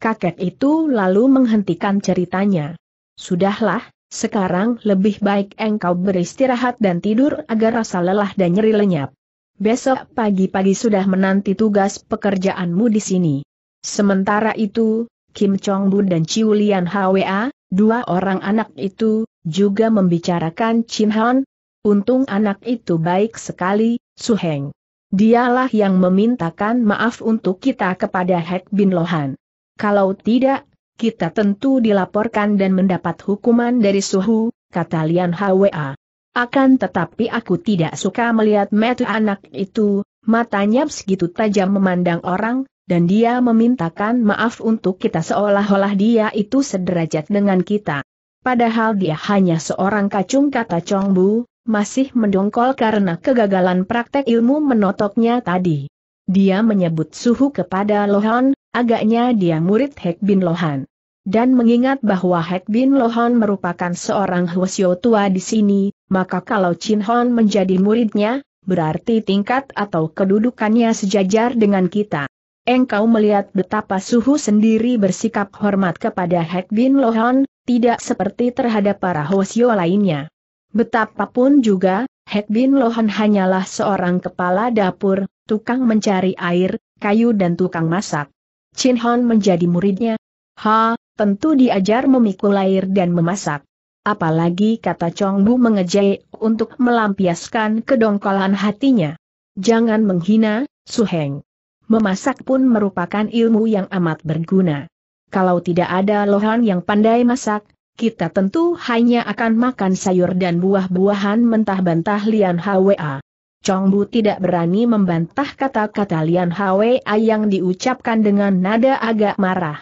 Kakek itu lalu menghentikan ceritanya. Sudahlah, sekarang lebih baik engkau beristirahat dan tidur agar rasa lelah dan nyeri lenyap. Besok pagi-pagi sudah menanti tugas pekerjaanmu di sini. Sementara itu, Kim Chong Bu dan Chiu Lian Hwa, dua orang anak itu, juga membicarakan Chin Han. Untung anak itu baik sekali, Su Heng. Dialah yang memintakan maaf untuk kita kepada Hek Bin Lohan. Kalau tidak, kita tentu dilaporkan dan mendapat hukuman dari suhu, kata Lian Hwa. Akan tetapi aku tidak suka melihat mata anak itu, matanya segitu tajam memandang orang, dan dia memintakan maaf untuk kita seolah-olah dia itu sederajat dengan kita. Padahal dia hanya seorang kacung kata Chong Bu, masih mendongkol karena kegagalan praktek ilmu menotoknya tadi. Dia menyebut suhu kepada Lohan, Agaknya dia murid Hek Bin Lohan. Dan mengingat bahwa Hek Bin Lohan merupakan seorang Hwasyo tua di sini, maka kalau Chin Hon menjadi muridnya, berarti tingkat atau kedudukannya sejajar dengan kita. Engkau melihat betapa suhu sendiri bersikap hormat kepada Hek Bin Lohan, tidak seperti terhadap para Hwasyo lainnya. Betapapun juga, Hek Bin Lohan hanyalah seorang kepala dapur, tukang mencari air, kayu dan tukang masak. Chin Hon menjadi muridnya. Ha, tentu diajar memikul air dan memasak. Apalagi kata Chong Bu mengejek untuk melampiaskan kedongkolan hatinya. Jangan menghina, Su Heng. Memasak pun merupakan ilmu yang amat berguna. Kalau tidak ada lohan yang pandai masak, kita tentu hanya akan makan sayur dan buah-buahan mentah-bantah Lian Hwa. Chongbu tidak berani membantah kata-kata Lian Hwa yang diucapkan dengan nada agak marah.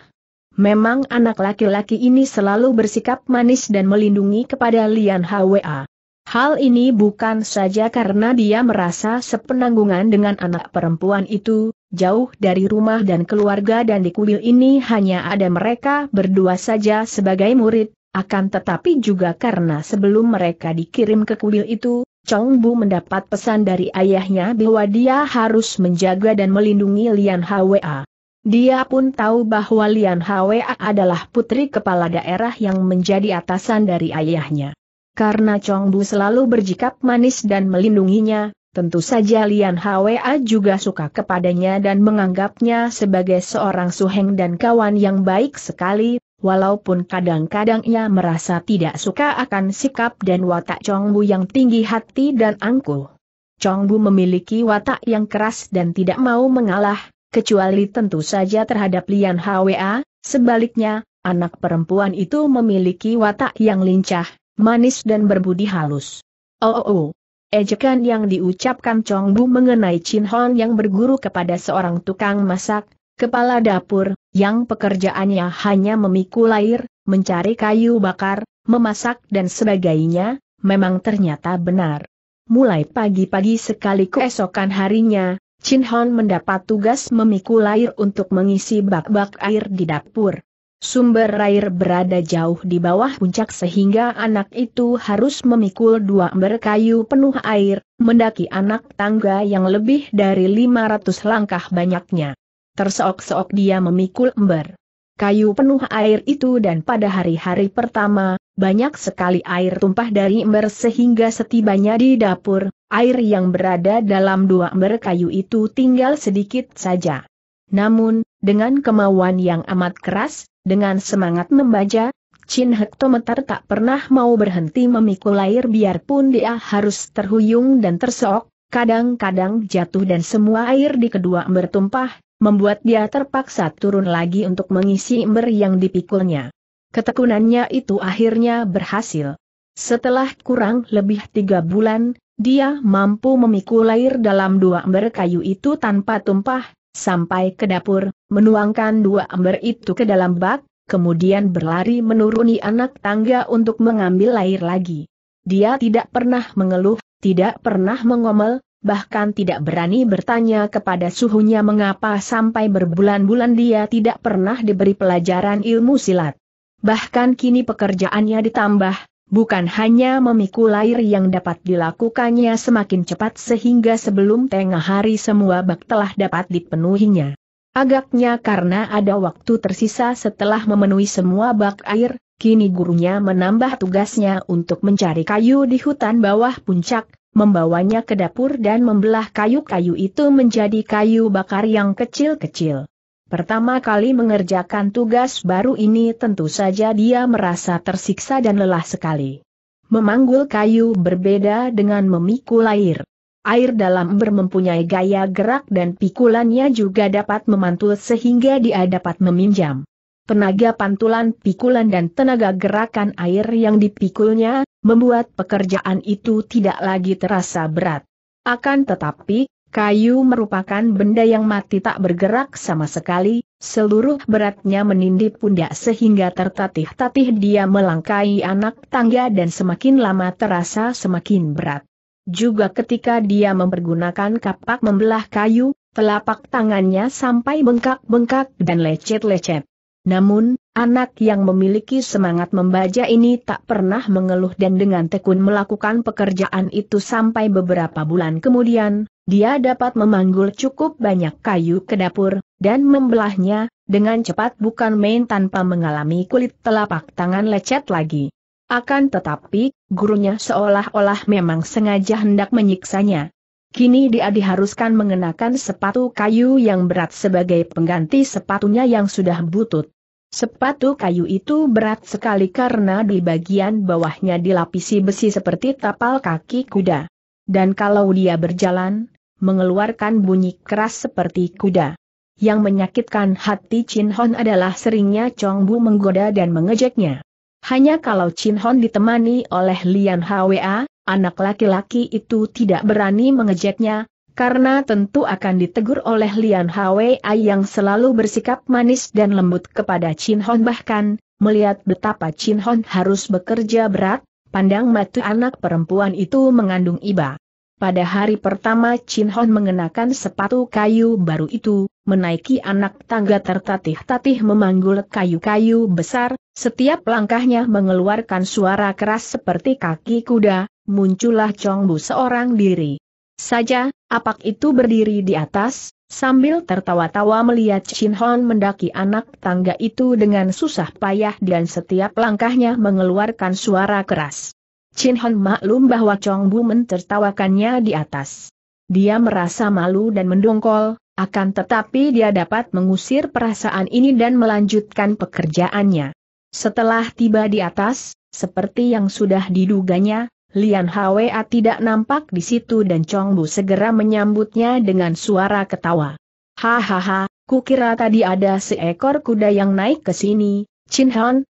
Memang anak laki-laki ini selalu bersikap manis dan melindungi kepada Lian Hwa. Hal ini bukan saja karena dia merasa sepenanggungan dengan anak perempuan itu, jauh dari rumah dan keluarga dan di kuil ini hanya ada mereka berdua saja sebagai murid, akan tetapi juga karena sebelum mereka dikirim ke kuil itu, Chong Bu mendapat pesan dari ayahnya bahwa dia harus menjaga dan melindungi Lian Hwa. Dia pun tahu bahwa Lian Hwa adalah putri kepala daerah yang menjadi atasan dari ayahnya. Karena Chong Bu selalu berjikap manis dan melindunginya, tentu saja Lian Hwa juga suka kepadanya dan menganggapnya sebagai seorang suheng dan kawan yang baik sekali, walaupun kadang-kadang ia merasa tidak suka akan sikap dan watak Chongbu yang tinggi hati dan angkuh. Chongbu memiliki watak yang keras dan tidak mau mengalah, kecuali tentu saja terhadap Lian Hwa, sebaliknya, anak perempuan itu memiliki watak yang lincah, manis dan berbudi halus. Oh, oh, oh. Ejekan yang diucapkan Chongbu mengenai Chin Hon yang berguru kepada seorang tukang masak, Kepala dapur, yang pekerjaannya hanya memikul air, mencari kayu bakar, memasak dan sebagainya, memang ternyata benar. Mulai pagi-pagi sekali keesokan harinya, Chin Hon mendapat tugas memikul air untuk mengisi bak-bak air di dapur. Sumber air berada jauh di bawah puncak sehingga anak itu harus memikul dua ember kayu penuh air, mendaki anak tangga yang lebih dari 500 langkah banyaknya. Terseok-seok dia memikul ember. Kayu penuh air itu dan pada hari-hari pertama, banyak sekali air tumpah dari ember sehingga setibanya di dapur, air yang berada dalam dua ember kayu itu tinggal sedikit saja. Namun, dengan kemauan yang amat keras, dengan semangat membaca, Chin Hektometer tak pernah mau berhenti memikul air biarpun dia harus terhuyung dan terseok, kadang-kadang jatuh dan semua air di kedua ember tumpah, membuat dia terpaksa turun lagi untuk mengisi ember yang dipikulnya. Ketekunannya itu akhirnya berhasil. Setelah kurang lebih tiga bulan, dia mampu memikul air dalam dua ember kayu itu tanpa tumpah, sampai ke dapur, menuangkan dua ember itu ke dalam bak, kemudian berlari menuruni anak tangga untuk mengambil air lagi. Dia tidak pernah mengeluh, tidak pernah mengomel, bahkan tidak berani bertanya kepada suhunya mengapa sampai berbulan-bulan dia tidak pernah diberi pelajaran ilmu silat. Bahkan kini pekerjaannya ditambah, bukan hanya memikul air yang dapat dilakukannya semakin cepat sehingga sebelum tengah hari semua bak telah dapat dipenuhinya. Agaknya karena ada waktu tersisa setelah memenuhi semua bak air, kini gurunya menambah tugasnya untuk mencari kayu di hutan bawah puncak, membawanya ke dapur dan membelah kayu-kayu itu menjadi kayu bakar yang kecil-kecil. Pertama kali mengerjakan tugas baru ini tentu saja dia merasa tersiksa dan lelah sekali. Memanggul kayu berbeda dengan memikul air. Air dalam ember mempunyai gaya gerak dan pikulannya juga dapat memantul sehingga dia dapat meminjam tenaga pantulan pikulan dan tenaga gerakan air yang dipikulnya, membuat pekerjaan itu tidak lagi terasa berat. Akan tetapi, kayu merupakan benda yang mati tak bergerak sama sekali, seluruh beratnya menindih pundak sehingga tertatih-tatih dia melangkai anak tangga dan semakin lama terasa semakin berat. Juga ketika dia mempergunakan kapak membelah kayu, telapak tangannya sampai bengkak-bengkak dan lecet-lecet. Namun, anak yang memiliki semangat membaca ini tak pernah mengeluh dan dengan tekun melakukan pekerjaan itu sampai beberapa bulan kemudian, dia dapat memanggul cukup banyak kayu ke dapur, dan membelahnya, dengan cepat bukan main tanpa mengalami kulit telapak tangan lecet lagi. Akan tetapi, gurunya seolah-olah memang sengaja hendak menyiksanya. Kini dia diharuskan mengenakan sepatu kayu yang berat sebagai pengganti sepatunya yang sudah butut. Sepatu kayu itu berat sekali karena di bagian bawahnya dilapisi besi seperti tapal kaki kuda. Dan kalau dia berjalan, mengeluarkan bunyi keras seperti kuda. Yang menyakitkan hati Chin Hon adalah seringnya Chong Bu menggoda dan mengejeknya. Hanya kalau Chin Hon ditemani oleh Lian Hwa, anak laki-laki itu tidak berani mengejeknya, karena tentu akan ditegur oleh Lian Hwa yang selalu bersikap manis dan lembut kepada Chin Hon bahkan, melihat betapa Chin Hon harus bekerja berat, pandang mata anak perempuan itu mengandung iba. Pada hari pertama Chin Hon mengenakan sepatu kayu baru itu, menaiki anak tangga tertatih-tatih memanggul kayu-kayu besar, setiap langkahnya mengeluarkan suara keras seperti kaki kuda, muncullah Chongbu seorang diri. Saja, apak itu berdiri di atas, sambil tertawa-tawa melihat Shin Hon mendaki anak tangga itu dengan susah payah dan setiap langkahnya mengeluarkan suara keras. Chin Hon maklum bahwa Chong Bu mentertawakannya di atas. Dia merasa malu dan mendongkol, akan tetapi dia dapat mengusir perasaan ini dan melanjutkan pekerjaannya. Setelah tiba di atas, seperti yang sudah diduganya, Lian Hwa tidak nampak di situ dan Chong Bu segera menyambutnya dengan suara ketawa. Hahaha, kukira tadi ada seekor kuda yang naik ke sini, Chin Han.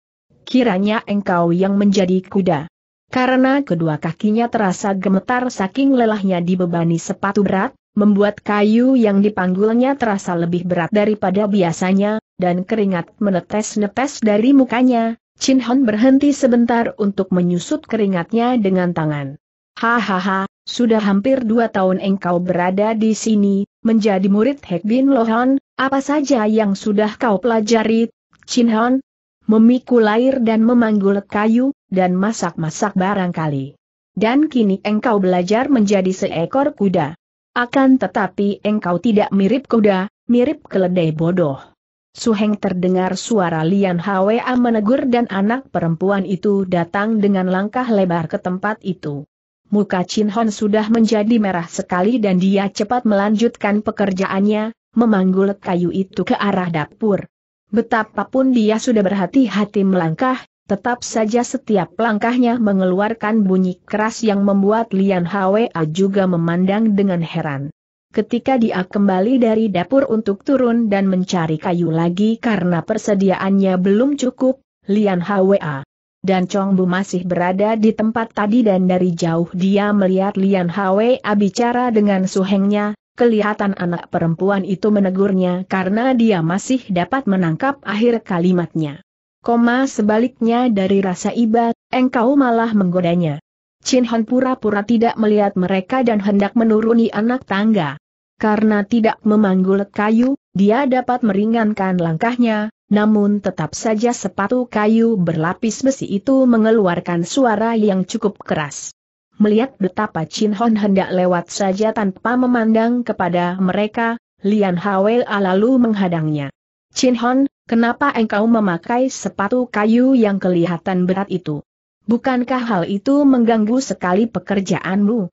Kiranya engkau yang menjadi kuda. Karena kedua kakinya terasa gemetar saking lelahnya dibebani sepatu berat, membuat kayu yang dipanggulnya terasa lebih berat daripada biasanya, dan keringat menetes-netes dari mukanya, Chin Hon berhenti sebentar untuk menyusut keringatnya dengan tangan. Hahaha, sudah hampir dua tahun engkau berada di sini, menjadi murid Hek Bin Lohan, apa saja yang sudah kau pelajari, Chin Hon? Memikul air dan memanggul kayu, dan masak-masak barangkali. Dan kini engkau belajar menjadi seekor kuda. Akan tetapi engkau tidak mirip kuda, mirip keledai bodoh. Suheng terdengar suara Lian Hwa menegur dan anak perempuan itu datang dengan langkah lebar ke tempat itu. Muka Chin Hon sudah menjadi merah sekali dan dia cepat melanjutkan pekerjaannya, memanggul kayu itu ke arah dapur. Betapapun dia sudah berhati-hati melangkah, tetap saja setiap langkahnya mengeluarkan bunyi keras yang membuat Lian Hwa juga memandang dengan heran. Ketika dia kembali dari dapur untuk turun dan mencari kayu lagi karena persediaannya belum cukup, Lian Hwa dan Chong Bu masih berada di tempat tadi dan dari jauh dia melihat Lian Hwa bicara dengan Su Hengnya. kelihatan anak perempuan itu menegurnya karena dia masih dapat menangkap akhir kalimatnya. Koma sebaliknya dari rasa iba, engkau malah menggodanya. Chin Hon pura-pura tidak melihat mereka dan hendak menuruni anak tangga. Karena tidak memanggul kayu, dia dapat meringankan langkahnya, namun tetap saja sepatu kayu berlapis besi itu mengeluarkan suara yang cukup keras. Melihat betapa Chin Hon hendak lewat saja tanpa memandang kepada mereka, Lian Hwea lalu menghadangnya. Chin Hon, kenapa engkau memakai sepatu kayu yang kelihatan berat itu? Bukankah hal itu mengganggu sekali pekerjaanmu?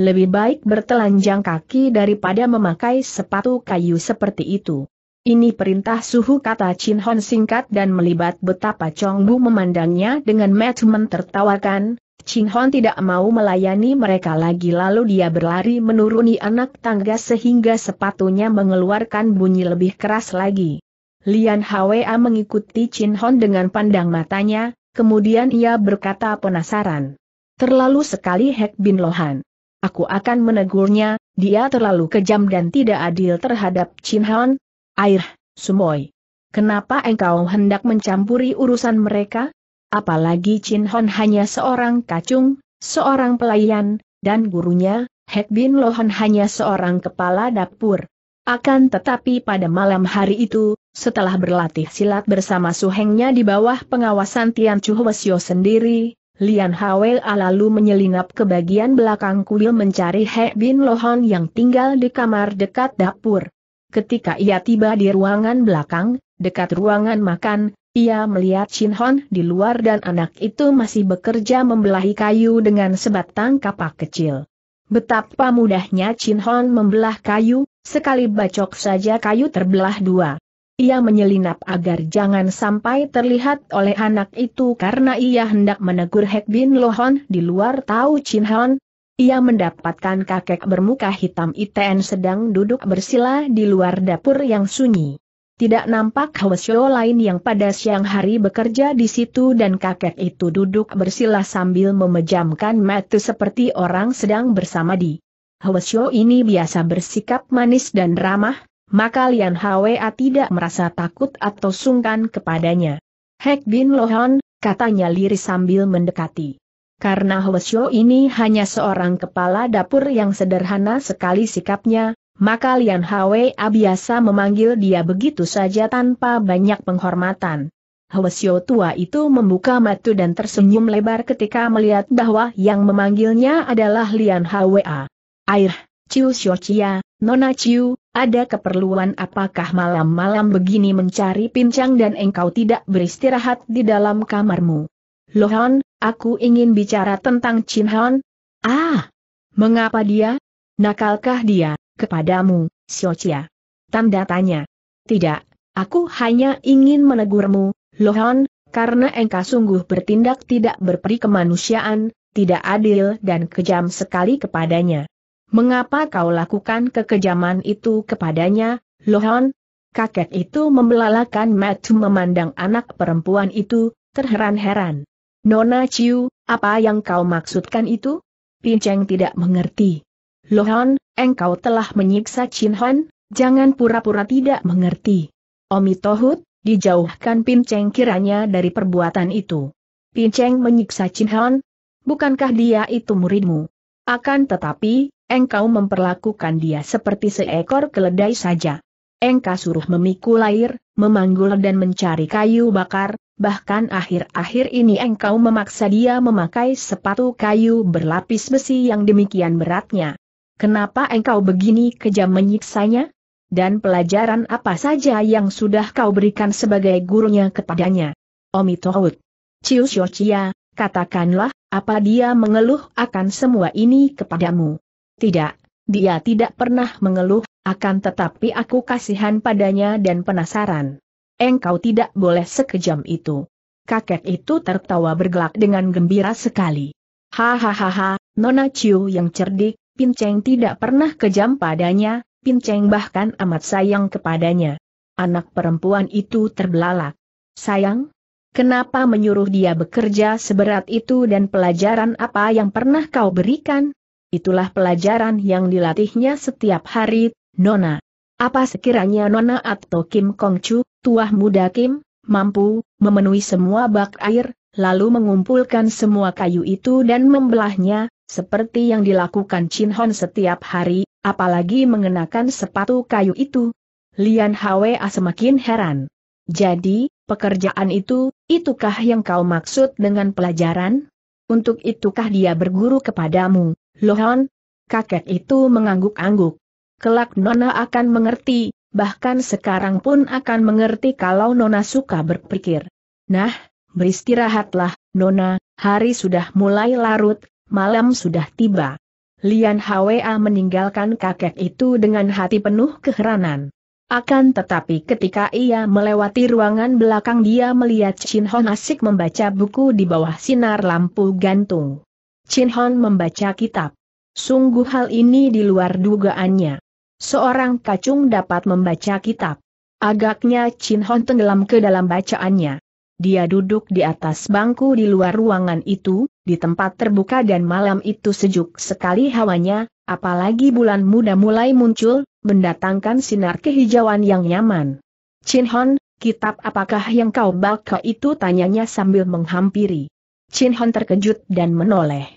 lebih baik bertelanjang kaki daripada memakai sepatu kayu seperti itu. Ini perintah suhu kata Chin Hon singkat dan melibat betapa Chong Bu memandangnya dengan mata mentertawakan, Chin Hon tidak mau melayani mereka lagi lalu dia berlari menuruni anak tangga sehingga sepatunya mengeluarkan bunyi lebih keras lagi. Lian Hwa mengikuti Chin Hon dengan pandang matanya, kemudian ia berkata penasaran. Terlalu sekali Hek Bin Lohan. Aku akan menegurnya, dia terlalu kejam dan tidak adil terhadap Chin Han. Air, Sumoy. Kenapa engkau hendak mencampuri urusan mereka? Apalagi Chin Han hanya seorang kacung, seorang pelayan, dan gurunya, Hek Bin Lohan hanya seorang kepala dapur. Akan tetapi pada malam hari itu, setelah berlatih silat bersama suhengnya di bawah pengawasan Tian Chu Hwasyo sendiri, Lian Hwa lalu menyelinap ke bagian belakang kuil mencari He Bin Lohon yang tinggal di kamar dekat dapur. Ketika ia tiba di ruangan belakang, dekat ruangan makan, ia melihat Shin Hon di luar dan anak itu masih bekerja membelahi kayu dengan sebatang kapak kecil. Betapa mudahnya Chin Hon membelah kayu, sekali bacok saja kayu terbelah dua. Ia menyelinap agar jangan sampai terlihat oleh anak itu karena ia hendak menegur Hek Bin Lohon di luar Tau Chin Hon. Ia mendapatkan kakek bermuka hitam ITN sedang duduk bersila di luar dapur yang sunyi. Tidak nampak Hwasyo lain yang pada siang hari bekerja di situ dan kakek itu duduk bersila sambil memejamkan mata seperti orang sedang bersama di. Hwasyo ini biasa bersikap manis dan ramah, maka Lian Hwa tidak merasa takut atau sungkan kepadanya. Hek Bin Lohan, katanya liris sambil mendekati. Karena Hwesyo ini hanya seorang kepala dapur yang sederhana sekali sikapnya, maka Lian Hwa biasa memanggil dia begitu saja tanpa banyak penghormatan. Hwesyo tua itu membuka matu dan tersenyum lebar ketika melihat bahwa yang memanggilnya adalah Lian Hwa. Air, Ciu Xiochia, Nona Ciu, ada keperluan apakah malam-malam begini mencari pincang dan engkau tidak beristirahat di dalam kamarmu? Lohan, aku ingin bicara tentang Chin Hon. Ah! Mengapa dia? Nakalkah dia, kepadamu, Xiochia? Tanda tanya. Tidak, aku hanya ingin menegurmu, Lohan, karena engkau sungguh bertindak tidak berperi kemanusiaan, tidak adil dan kejam sekali kepadanya. Mengapa kau lakukan kekejaman itu kepadanya, Lohon? Kakek itu membelalakan mata memandang anak perempuan itu, terheran-heran. Nona Chiu, apa yang kau maksudkan itu? Pinceng tidak mengerti. Lohon, engkau telah menyiksa Chin Han, jangan pura-pura tidak mengerti. Omi Tohut, dijauhkan Pinceng kiranya dari perbuatan itu. Pinceng menyiksa Chin Han? Bukankah dia itu muridmu? Akan tetapi, engkau memperlakukan dia seperti seekor keledai saja. Engkau suruh memikul air, memanggul dan mencari kayu bakar, bahkan akhir-akhir ini engkau memaksa dia memakai sepatu kayu berlapis besi yang demikian beratnya. Kenapa engkau begini kejam menyiksanya? Dan pelajaran apa saja yang sudah kau berikan sebagai gurunya kepadanya? Omitohut. Cius Yochia, katakanlah, apa dia mengeluh akan semua ini kepadamu? Tidak, dia tidak pernah mengeluh, akan tetapi aku kasihan padanya dan penasaran. Engkau tidak boleh sekejam itu. Kakek itu tertawa bergelak dengan gembira sekali. Hahaha, Nona Chiu yang cerdik, Pinceng tidak pernah kejam padanya, Pinceng bahkan amat sayang kepadanya. Anak perempuan itu terbelalak. Sayang? Kenapa menyuruh dia bekerja seberat itu dan pelajaran apa yang pernah kau berikan? Itulah pelajaran yang dilatihnya setiap hari, Nona. Apa sekiranya Nona atau Kim Kong Chu, tuah muda Kim, mampu memenuhi semua bak air, lalu mengumpulkan semua kayu itu dan membelahnya, seperti yang dilakukan Chin Hon setiap hari, apalagi mengenakan sepatu kayu itu. Lian Hwa semakin heran. Jadi, pekerjaan itu, itukah yang kau maksud dengan pelajaran? Untuk itukah dia berguru kepadamu? Lohan, kakek itu mengangguk-angguk. Kelak Nona akan mengerti, bahkan sekarang pun akan mengerti kalau Nona suka berpikir. Nah, beristirahatlah, Nona, hari sudah mulai larut, malam sudah tiba. Lian Hwa meninggalkan kakek itu dengan hati penuh keheranan. Akan tetapi ketika ia melewati ruangan belakang dia melihat Shin Hon asik membaca buku di bawah sinar lampu gantung. Chin Hon membaca kitab. Sungguh hal ini di luar dugaannya. Seorang kacung dapat membaca kitab. Agaknya Chin Hon tenggelam ke dalam bacaannya. Dia duduk di atas bangku di luar ruangan itu, di tempat terbuka dan malam itu sejuk sekali hawanya, apalagi bulan muda mulai muncul, mendatangkan sinar kehijauan yang nyaman. Chin Hon, kitab apakah yang kau baca itu tanyanya sambil menghampiri. Chin Hon terkejut dan menoleh.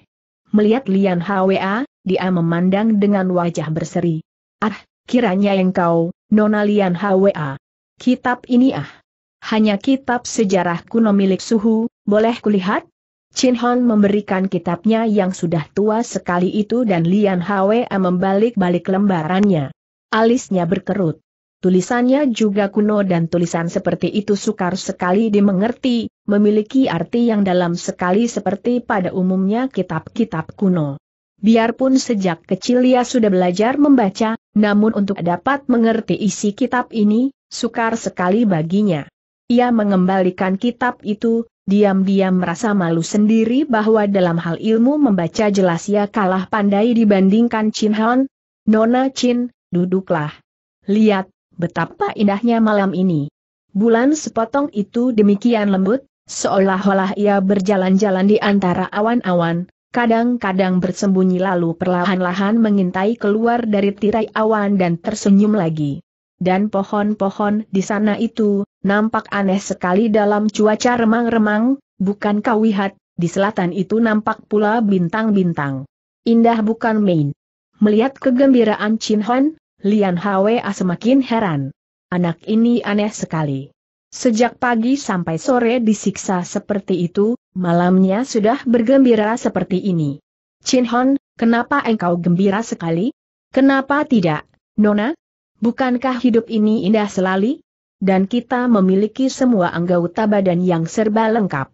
Melihat Lian Hwa, dia memandang dengan wajah berseri. Ah, kiranya engkau, Nona Lian Hwa. Kitab ini ah. Hanya kitab sejarah kuno milik suhu, boleh kulihat? Chin Hon memberikan kitabnya yang sudah tua sekali itu dan Lian Hwa membalik-balik lembarannya. Alisnya berkerut. Tulisannya juga kuno dan tulisan seperti itu sukar sekali dimengerti, memiliki arti yang dalam sekali seperti pada umumnya kitab-kitab kuno. Biarpun sejak kecil ia sudah belajar membaca, namun untuk dapat mengerti isi kitab ini, sukar sekali baginya. Ia mengembalikan kitab itu, diam-diam merasa malu sendiri bahwa dalam hal ilmu membaca jelas ia kalah pandai dibandingkan Chin Han. Nona Chin, duduklah. Lihat, Betapa indahnya malam ini. Bulan sepotong itu demikian lembut, seolah-olah ia berjalan-jalan di antara awan-awan, kadang-kadang bersembunyi lalu perlahan-lahan mengintai keluar dari tirai awan dan tersenyum lagi. Dan pohon-pohon di sana itu, nampak aneh sekali dalam cuaca remang-remang, bukan kau di selatan itu nampak pula bintang-bintang. Indah bukan main. Melihat kegembiraan Chin Hon, Lian Hwa semakin heran. Anak ini aneh sekali. Sejak pagi sampai sore disiksa seperti itu, malamnya sudah bergembira seperti ini. Chin Hon, kenapa engkau gembira sekali? Kenapa tidak, Nona? Bukankah hidup ini indah selali? Dan kita memiliki semua anggota badan yang serba lengkap.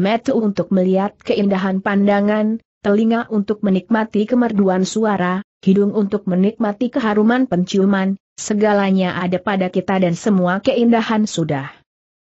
Metu untuk melihat keindahan pandangan, telinga untuk menikmati kemerduan suara, hidung untuk menikmati keharuman penciuman, segalanya ada pada kita dan semua keindahan sudah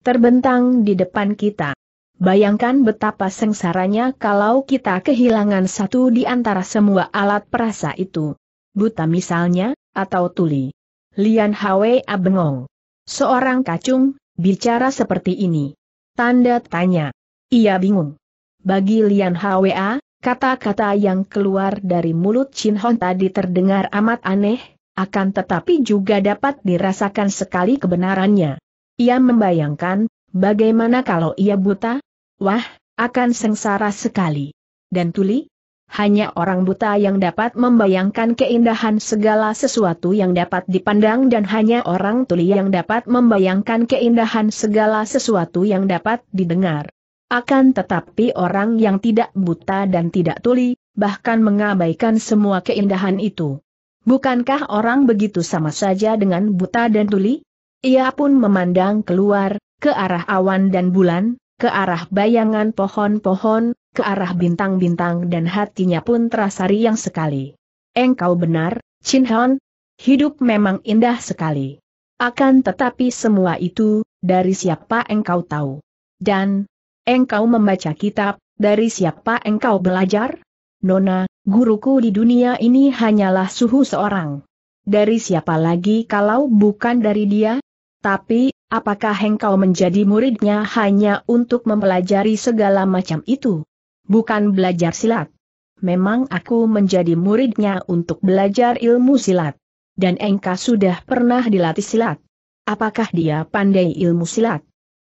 terbentang di depan kita. Bayangkan betapa sengsaranya kalau kita kehilangan satu di antara semua alat perasa itu. Buta misalnya, atau tuli. Lian Hwe Abengong, Seorang kacung, bicara seperti ini. Tanda tanya. Ia bingung. Bagi Lian Hwa, Kata-kata yang keluar dari mulut Chin Hon tadi terdengar amat aneh, akan tetapi juga dapat dirasakan sekali kebenarannya. Ia membayangkan, bagaimana kalau ia buta? Wah, akan sengsara sekali. Dan tuli? Hanya orang buta yang dapat membayangkan keindahan segala sesuatu yang dapat dipandang dan hanya orang tuli yang dapat membayangkan keindahan segala sesuatu yang dapat didengar. Akan tetapi orang yang tidak buta dan tidak tuli, bahkan mengabaikan semua keindahan itu. Bukankah orang begitu sama saja dengan buta dan tuli? Ia pun memandang keluar, ke arah awan dan bulan, ke arah bayangan pohon-pohon, ke arah bintang-bintang dan hatinya pun terasa riang sekali. Engkau benar, Chin Hon, hidup memang indah sekali. Akan tetapi semua itu, dari siapa engkau tahu? Dan, engkau membaca kitab, dari siapa engkau belajar? Nona, guruku di dunia ini hanyalah suhu seorang. Dari siapa lagi kalau bukan dari dia? Tapi, apakah engkau menjadi muridnya hanya untuk mempelajari segala macam itu? Bukan belajar silat. Memang aku menjadi muridnya untuk belajar ilmu silat. Dan engkau sudah pernah dilatih silat. Apakah dia pandai ilmu silat?